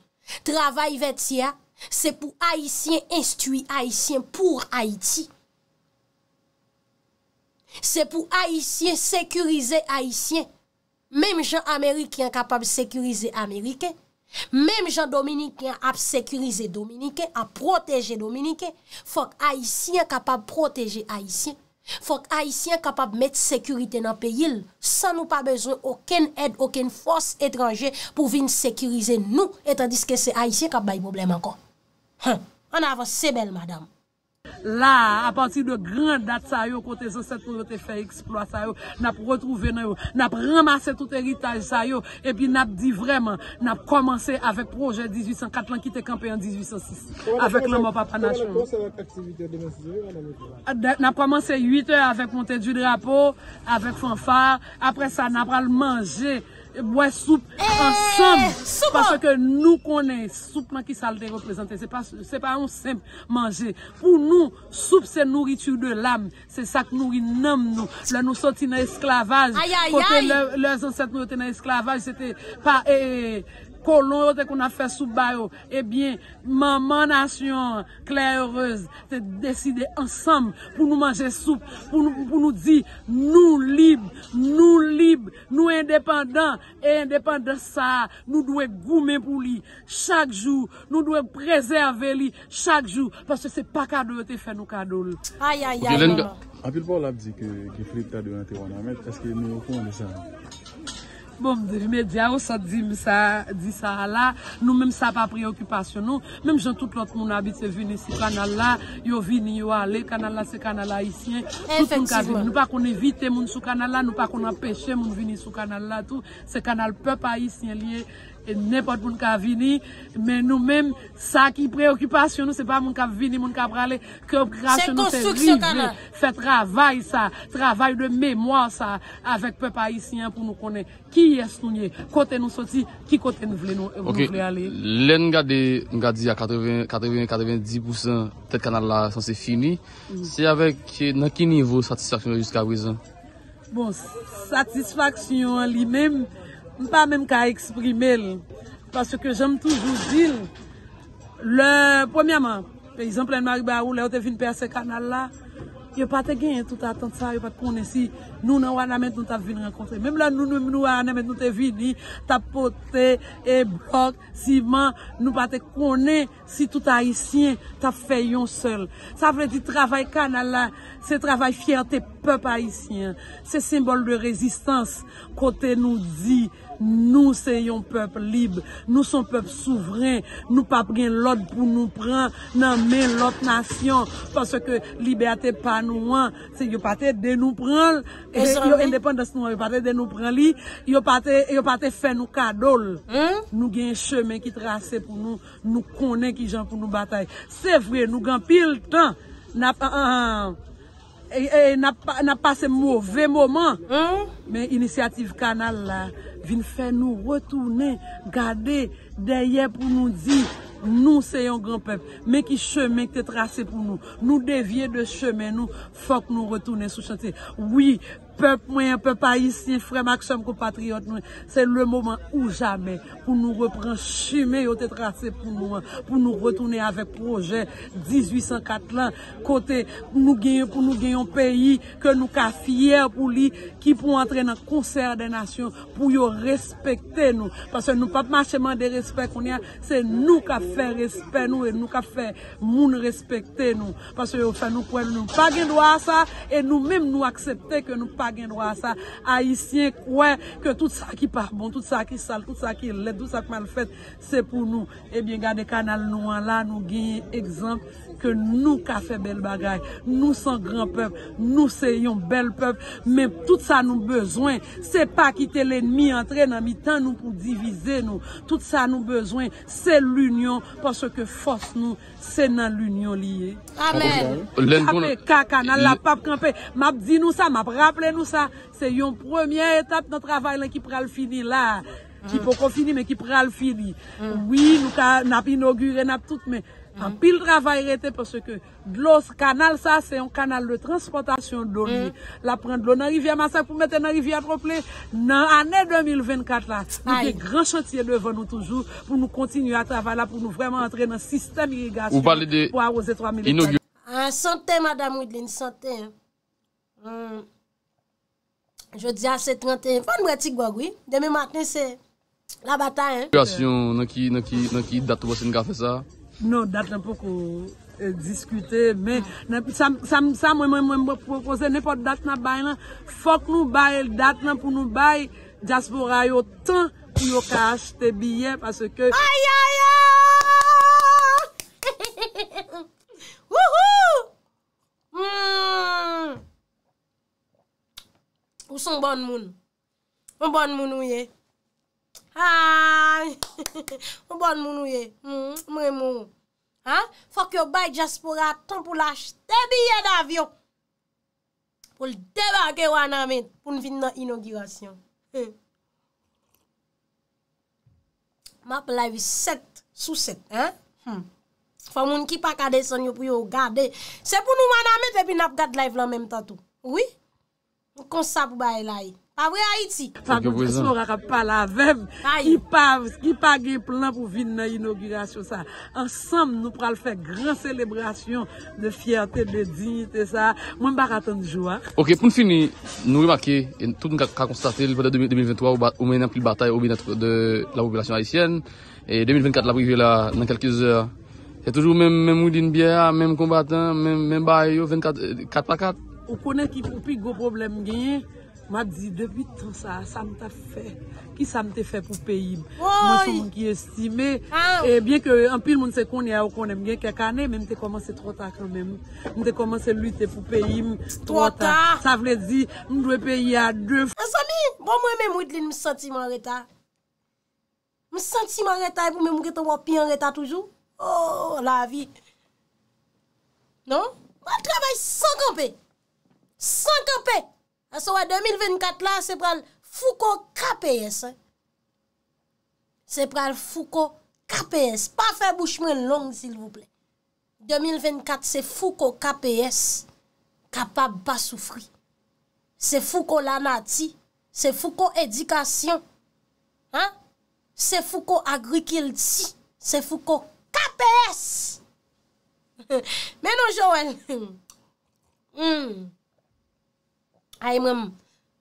Travay vet siya se pou Haitien instui Haitien pou Haiti. Se pou Haitien sekurize Haitien Mem jan Amerik yon kapab sekurize Amerike, mem jan Dominik yon ap sekurize Dominike, ap proteje Dominike, fok Aisyen kapab proteje Aisyen, fok Aisyen kapab met sekurite nan peyil, san nou pa bezon oken ed, oken fos etranje pou vin sekurize nou, etan diske se Aisyen kap bay problem ankon. An avan se bel madame. La, a pati de gran dat sa yo, kote sa set nou te fe eksploat sa yo, nap retrouvene yo, nap ramase tout eritaj sa yo, epi nap di vreman, nap komanse avek proje 1804, lankite kampe an 1806, avek nan mwa pa panachon. Koman la kose avek aktivite de nasi zi ou anan mwen komanse? Nap komanse 8 e avek monte du drapo, avek fanfar, apre sa nap pral manje, Boye soupe ansem. Eh, soupe ansem. Pase ke nou konen soupe makisal de reprezenten. Se pa ansem manje. Pou nou, soupe se nourritu de lam. Se sak nourri nam nou. La nou soti nan esklavaj. Aya, aya, aya. Kote le zansat nou yote nan esklavaj. Se te pa e... Eh, Ko lon yo te kon a fe soub bayo, ebyen, eh manmanasyon, kler heurez, te deside ansam pou nou manje soub, pou nou di, nou lib, nou lib, nou indepandan, e indepan de sa, nou dwe goumen pou li, chak jou, nou dwe prezerve li, chak jou, parce se pa kado yo te fe nou kado li. A pi l pou la bdi ke flik ta de yon teron amet, eske nou yon pou an de sa? Bon, medya ou sa di sa la, nou menm sa pa preokipasyon nou, menm jan tout lot moun abite vini si kanal la, yo vini, yo ale, kanal la se kanal la isyen, tout moun ka vini, nou pa kon evite moun sou kanal la, nou pa kon apeshe moun vini sou kanal la tou, se kanal pe pa isyen liye. Nèpot moun ka vini, mè nou mèm, sa ki preokupasyon nou, se pa moun ka vini, moun ka prale, kè opkrasyon nou te rive, fe travay sa, travay de mèmoa sa, avèk pèp ayisyen pou nou kone, ki es nou nye, kote nou soti, ki kote nou vle ale. Ok, lè nou gade, nou gade ya 80-90% tèt kanal la san se fini, se avèk nan ki nivou satisfaksyon nou jiska wè zan? Bon, satisfaksyon li mèm, Mpa menm ka eksprimel Pase ke jom toujou zil Le pwemyaman Pe isanple en Mbari Barou Le ou te vin per se kanal la Yo pat te gen tout atant sa, yo pat konen si nou nan wana men nou ta vin renkontre. Mem la nou nan wana men nou te vini, ta pote, e blok, siman, nou pat te konen si tout Haitien ta feyon sol. Sa vle di travay kanala, se travay fiyante pep Haitien. Se simbol de rezistans kote nou di. Nou se yon pep libe. Nou son pep souveren. Nou pap gen l'od pou nou pran nan men l'ot nasyon. Paske libe ate pa nou an. Se yo pate de nou pran. E yo en depan das nou an. Yo pate de nou pran li. Yo pate fe nou kadol. Hmm? Nou gen chemen ki trase pou nou. Nou konen ki jan pou nou batay. Se vwe nou gen pil tan. Na pase mouve mouman. Men inisiativ kanal la. vin fè nou retounen, gade, deye pou nou di, nou se yon gran pep, me ki chemen ki te trase pou nou, nou devye de chemen nou, fok nou retounen sou chante, oui, pep mwen, pep paistin, frem ak chanm ko patriot nou, se le mouman ou jame, pou nou repren chume yo te trase pou mouman, pou nou retoune avek proje, 1804 lan, kote pou nou genyon peyi, ke nou ka fiyer pou li, ki pou entre nan konser de nasyon, pou yo respekte nou, parce nou pap macheman de respek konyen, se nou ka fe respek nou, e nou ka fe moun respekte nou, parce yo sa nou pou el nou pagin doa sa, e nou mèm nou aksepte ke nou pa gen rwa sa a isye kwen ke tout sa ki pa bon, tout sa ki sal tout sa ki led, tout sa ki mal fet se pou nou, e eh bien gade kanal nou an la nou genye egzamp ke nou ka fe bel bagay nou san gran pep nou se yon bel pep men tout sa nou bezwen se pa kite l'enmi entren nan mi tan nou pou divize nou tout sa nou bezwen se l'union parce ke fos nou se nan l'union liye Amen Kaka nan la pap kante map di nou sa map rapple nou sa se yon premier etap nan travay lan ki pral fini la ki mm. po kon fini men ki pral fini mm. Oui nou ka nap inaugure nap tout men an pil travay rete pwese ke glos kanal sa se yon kanal de transportasyon do li mm. la prend lo nan rivye masak pou mette nan rivye atrople nan ane 2024 la nou de gran chantye le venon toujou pou nou kontinu atravala pou nou vreman antre nan sistem irrigasyon pou arose 3000 Santé madame Wydlin, Santé mm. je di a se 31 fan mweti gwagwi, deme maten se la batay Naki, Naki, Naki, Datoboseng a fe sa Non, dat nan pou kou eh, diskute, men sa mwen mwen mwen mwen prokose, ne pou dat nan bay nan, fok nou bay el dat nan pou nou bay, jaspo rayo tan pou yo ka aste biyen. Aya ya! Ou son bon moun? Ou son bon moun ou ye? Ha, [LAUGHS] mwen bon moun ou ye, hmm, mwen moun ou. Ha, fok yo bay jaspora, ton pou lache, te biye davyon. Pou l'debagye wana met, pou n'vin nan inaugurasyon. Hmm. Ma pou lavi set, sou set, he? Hmm. Fa moun ki pa kade son yo pou yo gade. Se pou nou wana met, epi nap gade lavi lan menm tatou. Oui, mwen konsa pou bay lavi. A vwe Haiti. Fagoutisor a rap pale avem, ki pa ge plan pou vin na inaugurasyon sa. Ensam nou pral fek gran celebrasyon de fiyate, de dite sa. Mwen bar atan joua. Ok, pou n fini, nou remake, tout nou ka konstate, 2023 ou men apil batay ou bin etre de la populasyon Haitienne, et 2024 la privi la nan kelkiseur. Y a toujou men mou din biya, men mou kombatan, men bayo, 24 pa 4. Ou konen ki pou pi go problem genye, Mwa di devit an sa, sa mta fe. Ki sa mte fe pou peyi m? Mwen sou mwen ki estime. E bien ke an pil moun se konye a okonem gen kekane, men mte komanse trota kanmen m. Mte komanse lute pou peyi m. Trota! Sa vle di, mdwe peyi a 2 f... A zami, bon mwen mwen mwit li msantime an reta? Msantime an reta e pou mwen mwen reta wapin an reta toujou? Oh la vi! Non? Mwen trabay 50! 50! 50! Aswa, 2024 la, se pral fuko KPS. Se pral fuko KPS. Pa fe bou chmen long, zil vou ple. 2024, se fuko KPS. Kapab ba soufri. Se fuko lana ti. Se fuko edikasyon. Se fuko agrikil ti. Se fuko KPS. Menon, Joël. [LAUGHS] Hmm. Ay mèm,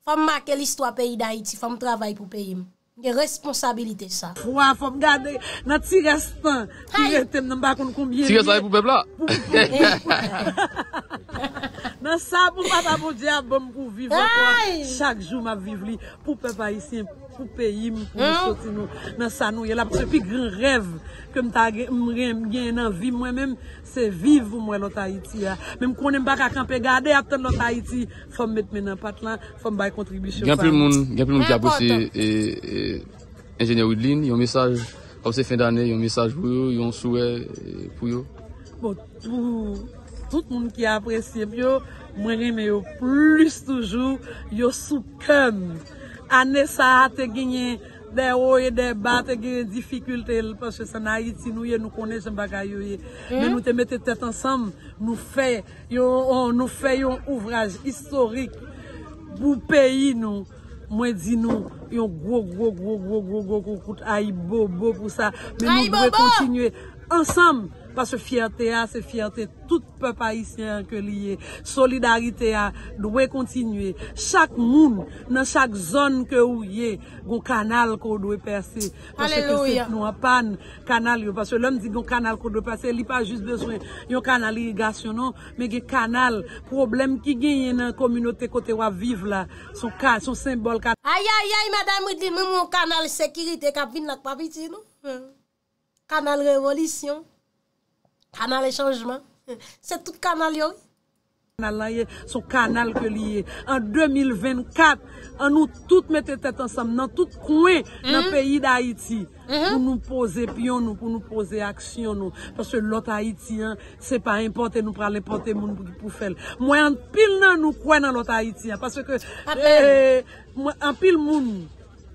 fòm mak el istwa peyi da iti, fòm travay pou peyi mèm. E responsabilite sa. Fòm gade, nan ti restan, ti restan nan bakon koum ye. Ti restan pou pepla? Pou pou pou. Nan sa pou mèm apabou diya bèm bon pou vivan kwa. Chak jou mèm viv li pou pepa iti mèm. pou peyi m pou m soti nou nan sa nou, yel ap se pi gran rev kem ta m rem gen nan vi mwen menm se viv ou mwen lota iti mwenm konen baka kanpe gade ap ton lota iti, fom met men nan pat lan fom bay kontribisyon fay gen pli moun ki apose enjenye e, ou dlin, yon mesaj apose fin danen, yon mesaj pou yo yon soue pou yo bon, tout moun ki aprese mwen rem yo plus toujou, yon soukem yon soukem Ane sa ate ginyen, de ouye, de ba te ginyen, Difikulte el, paske sa na iti nouye, nou konej mbak ayoye. Men nou mm-hmm. te mette tet ansam, nou fe, Nou fe yon ouvraj historik, Bou peyi nou, mwen di nou, Yon gwo gwo gwo gwo gwo gwo gwo kout, Ay bo bo pou sa, men nou gwe kontinye, Ansam! Pasè fiertè a, se fiertè tout pe païsien ke liye. Solidarite a, dwe kontinue. Chak moun, nan chak zon ke ou ye, gwen kanal ko dwe perse. Aleluya. Pasè ke se nou apan, kanal yo. Pasè lèm di gwen kanal ko dwe perse, li pa jist beswen yon kanal irigasyon nan, men gen kanal, problem ki gen yon nan kominote kote waviv la, son kanal, son sembol kanal. Ayayay, madame, mwen mwen kanal sekirite, kabin lak pa biti nou. Kanal revolisyon. Kanal e chanjman, se tout kanal yoy. Kanal la ye, sou kanal ke liye. An 2024, an nou tout mette tet ansam mhm. nan, tout kouen nan peyi da Haiti. Mhm. Pou nou pose pion nou, pou nou pose aksyon nou. Paske lote Haitien, se pa importe nou pra le porte moun pou pou fel. Mwen an pil nan nou kouen nan lote Haitien. Paske an pil moun.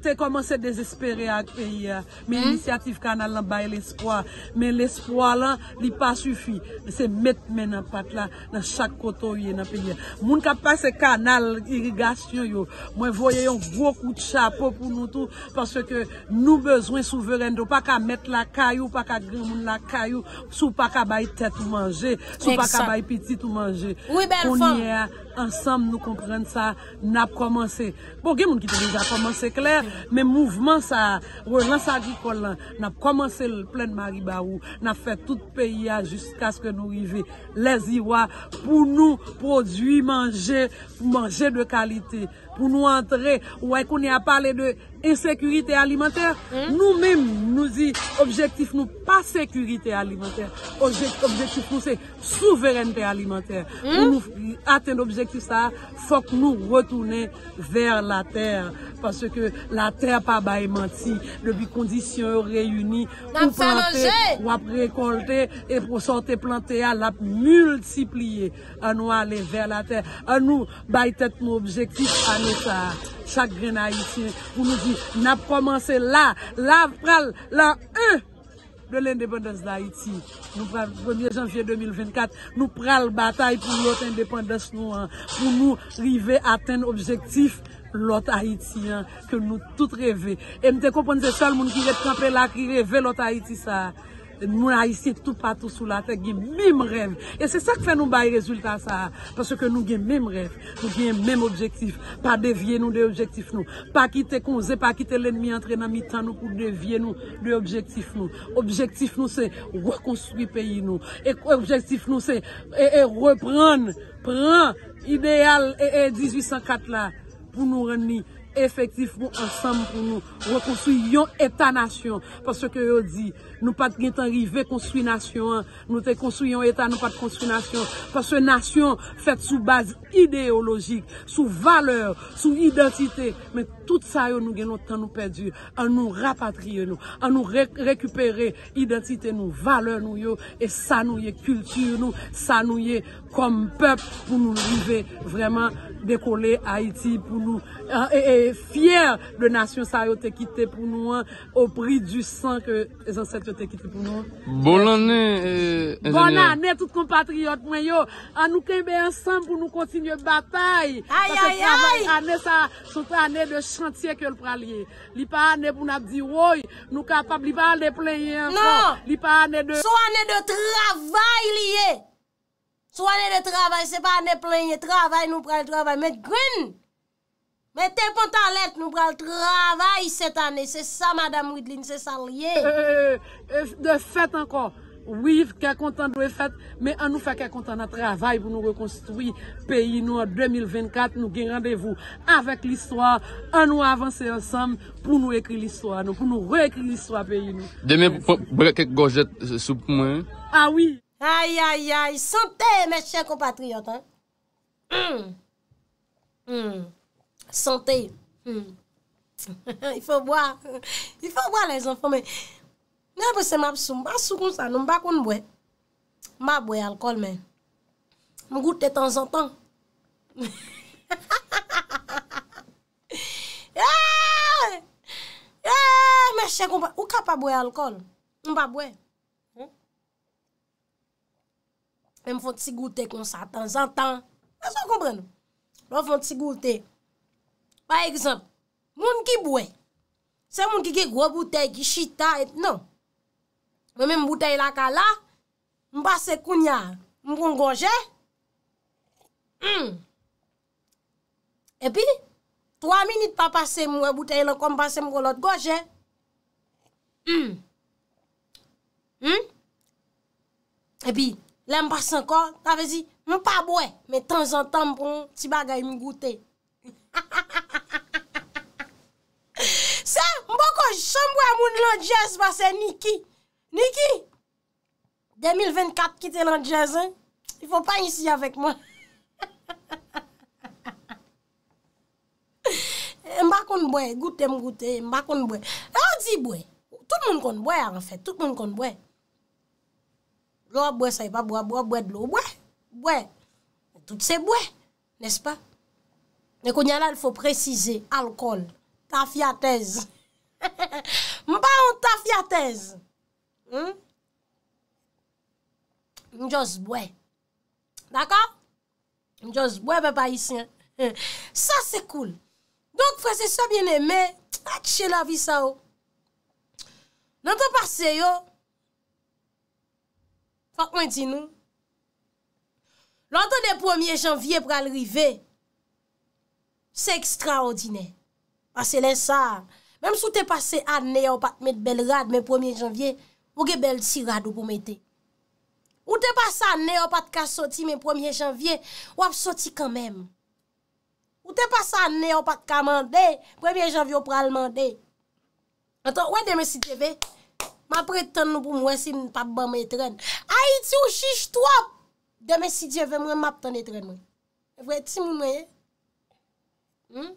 Fè koman se desespere ak peyi ya. Eh. Men l'initiatif hmm? kanal la bay l'espoir. Men l'espoir la, li pa sufi. Se met men apat la, nan chak koto yi na peyi ya. Moun kap pase kanal, irrigasyon yo. Mwen voye yon bwokou tchapo pou nou tou. Paske nou bezwen souveren do. Pa ka met la kayou, pa ka grimoun la kayou. Sou pa ka bay tet ou manje. Sou pa ka bay petit ou manje. Ou e bel fon. ansam nou kompren sa, nap komanse. Bo, gen moun ki te reja komanse kler, men mouvman sa, wè lan sa di kolan, nap komanse l plen mari ba ou, nap fè tout peyi a, jiska s ke nou rive. Lesi wè, pou nou, prodwi manje, manje de kalite, pou nou antre, wè kouni a pale de... E sekurite alimentèr, nou mèm nou di objektif nou pa sekurite alimentèr. Objektif nou se souverèntè alimentèr. Ou nou atèn objektif sa, fòk nou retounè ver la tèr. Pansè ke la tèr pa bay manti, le bi kondisyon reyouni, pou plantè, wap rekontè, e pou sante plantè a la multiplié. An nou alè ver la tèr, an nou bay tèt nou objektif an nou sa. chak gren haitien, ou nou di, nap komanse la, la pral, la un, de l'independence d'Haiti. Nou pral, 1 janvier 2024, nou pral batay pou l'ot independence nou an, pou nou rive aten objektif, l'ot haitien, ke nou tout reve. E nou te komponze sal moun ki retkampel la, ki reve l'ot haitisa. Mwen a isye tout patou sou la te gen mem rev. E se sak fe nou bay rezultat sa. Paske nou gen mem rev, nou gen mem objektif. Pa devye nou de objektif nou. Pa kite konze, pa kite len mi antre nan mi tan nou pou devye nou de objektif nou. Objektif nou se rekonstrui peyi nou. E objektif nou se e, e repran, pran, ideal, e 1804 e, la pou nou renni. Efektif moun ansam pou nou Rekonsuyyon etanasyon Pas se ke yo di Nou pat gen tanrive konsuynasyon Nou te konsuyyon etan nou pat konsuynasyon Pas se nasyon fet sou base ideologik Sou valeur Sou identite Men tout sa yo nou gen nou tan nou pedu An nou rapatriye nou An nou rekupere identite nou Valeur nou yo E sa nou ye kulti nou Sa nou ye kom pep pou nou vive Vreman dekole Haiti fyer de nasyon sa yo te kite pou nou an ou pri du san ke esan sa yo te kite pou nou an Bon ane Bon ane tout kompatriot pou yo an nou kembe ansan pou nou kontinye batay Ayayay Sou ane de chantiye ke l pralye Li pa ane pou nap di woy Nou kapab li pa ane non. de plenye Non, sou ane de travay li ye Sou ane de travay se pa ane de plenye Travay nou pralye travay Met grin Mwen te pon tan let nou pral travay set ane. Se sa, madame Ridlin, se sa liye. De fet anko. Oui, ke kontan doye fet. Men an nou fe ke kontan na travay pou nou rekonstruy peyi nou. En 2024, nou gen randevou. Avek l'histoire, an nou avanse ansam pou nou ekri l'histoire nou. Pou nou reekri l'histoire peyi nou. Deme, brek kek gojet sou pou mwen. Awi. Ayi, ayi, ayi. Sante, mes chen compatriot. Ayo. Santè. Hmm. [LAUGHS] Il fò bo a. Il fò bo a lè zan fò mè. Mè apè se mè ap sou. Mè ap sou kon sa. Mè ap bwe alkòl mè. Mè goutè tan zan tan. Mè chè kompè. Ou ka ap bwe alkòl? Mè ap bwe. Mè fò ti goutè kon sa tan zan tan. Mè chè kompè. Mè fò ti goutè. Par ekzamp, moun ki bwe, se moun ki ge gwe boutei ki chita et non. Mwen mwen boutei la ka la, mwen pase kounya, mwen kon goje. E pi, 3 minute pa pase mwen wè boutei la kon, mwen pase mwen kon lot goje. E pi, lè mwen pase ankon, ta vezi, mwen pa bwe, mwen transan tanpon, si bagay mwen goje. Ha ha! Son mwen moun lan Jez ba se niki? Niki? 2024 kite lan Jez, he? Y fo pa yisi avek mwen. Mba kon mwen, gouten mwen gouten. Mba kon mwen. E an di mwen. Tout mwen kon mwen an fè. Tout mwen kon mwen. Lo mwen sa y pa mwen mwen mwen mwen. Lo mwen. Mwen. Tout se mwen. Nes pa? Nekon yana l fo prezize. Alkol. Kafiatez. [LAUGHS] Mpa an ta fya tez Mjoz hmm? bwe Daka Mjoz bwe bepa yisi [LAUGHS] Sa se koul Donk fwese sa bien eme Akche la vi sa ou Nante pase yo Fak mwen di nou Nante de premier janvye pral rive Se ekstra odine Asele sa Asele sa Mèm sou te pase anè ou pat met bel rad mè premier janvye, mwen ge bel si rad ou pou mè te. Ou te pase anè ou pat ka soti mè premier janvye, wap soti kan mèm. Ou te pase anè ou pat kamande, premier janvye ou pral mande. Anton, wè demè si devè, mè apre ton nou pou mwen si mwen pap ban mè tren. Aitou, chich to ap! Demè si devè mwen map ton etren mwen. Vwè ti mwen mwen? Hmm?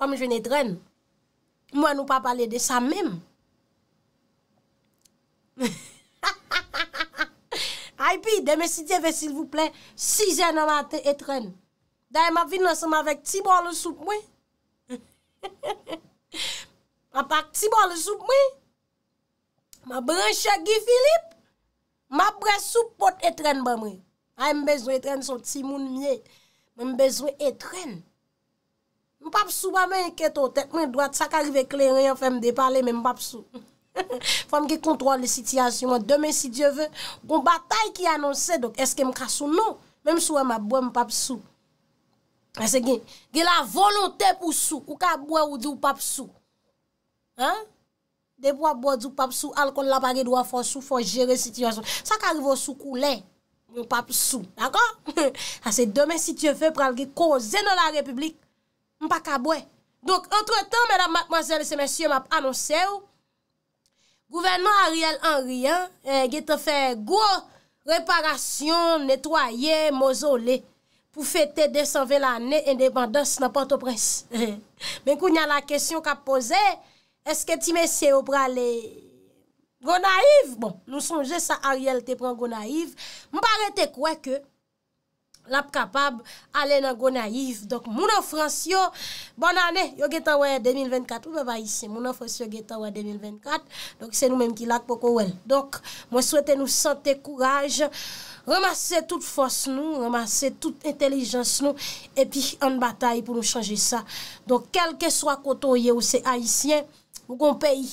Fè mwen jwen etren mwen. Mwen ou pa pale de sa mèm. A y pi, deme si jeve, s'il vous plè, si jè nan a te etren. Da y ma vin nè seman vek tibon le soupe mwen. A pak tibon le soupe mwen. Ma bre chè gifilip. Ma bre soupe pot etren ban mwen. A y mbezwe etren son timoun mwen. Mbezwe etren. Mpap sou ba men enketo, tenk men doat, sa ka rive kleren, fèm de parle, men mpap sou. [LAUGHS] Fèm ge kontrol le sitiyasyon, mwen deme si dievè, kon batay ki anonsè, dok eske mkasou nou, men msou wè mpap sou. Ase gen, gen la volontè pou sou, kou ka bwe ou di wapap sou. Hein? De pou wapap sou, al kon la pare dwa fò sou fò jere sitiyasyon. Sa ka rive sou koulè, mwen pap sou, d'akon? [LAUGHS] Ase deme si dievè pral ge kòzè nan la republik, Mpaka bwe. Donc entre temps, mesdames, mademoiselles et messieurs, m'a annonce ou, gouvernement Ariel Henrien, ge eh, te fè gwo reparasyon, netoyè, mozolé, pou fète desanvelanè, indépendance, n'a pote presse. Men kou n'ya la kesyon ka pose, eske ti messe ou prale gwo naiv? Bon, nou sonje sa Ariel te pran gwo naiv. Mpare te kwe ke... lap kapab, ale nan go naif. Donk mounan Fransio, bon ane, yo geta wè 2024, ou mè va yisi, mounan Fransio geta wè 2024, donk se nou menm ki lak poko wè. Donk, mwen souwete nou sante kouraj, remase tout fos nou, remase tout intelijans nou, epi an batay pou nou chanje sa. Donk kelke swa koto ye ou se aisyen, moun kon peyi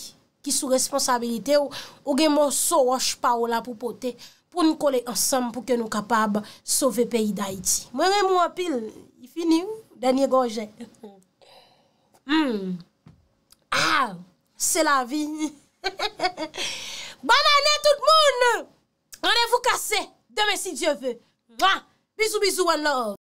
ki sou responsabilite ou, ou gen moun sou wosh pa ou la pou pote. pou nou kole ansam pou ke nou kapab sove peyi da iti. Mwen mwen mwen pil, yi fini ou, danye goje. [LAUGHS] Hmm. Ah, se la vi. [LAUGHS] Ban ane tout moun, ane vou kase, deme si Diyo ve. Bizou, bizou, an love.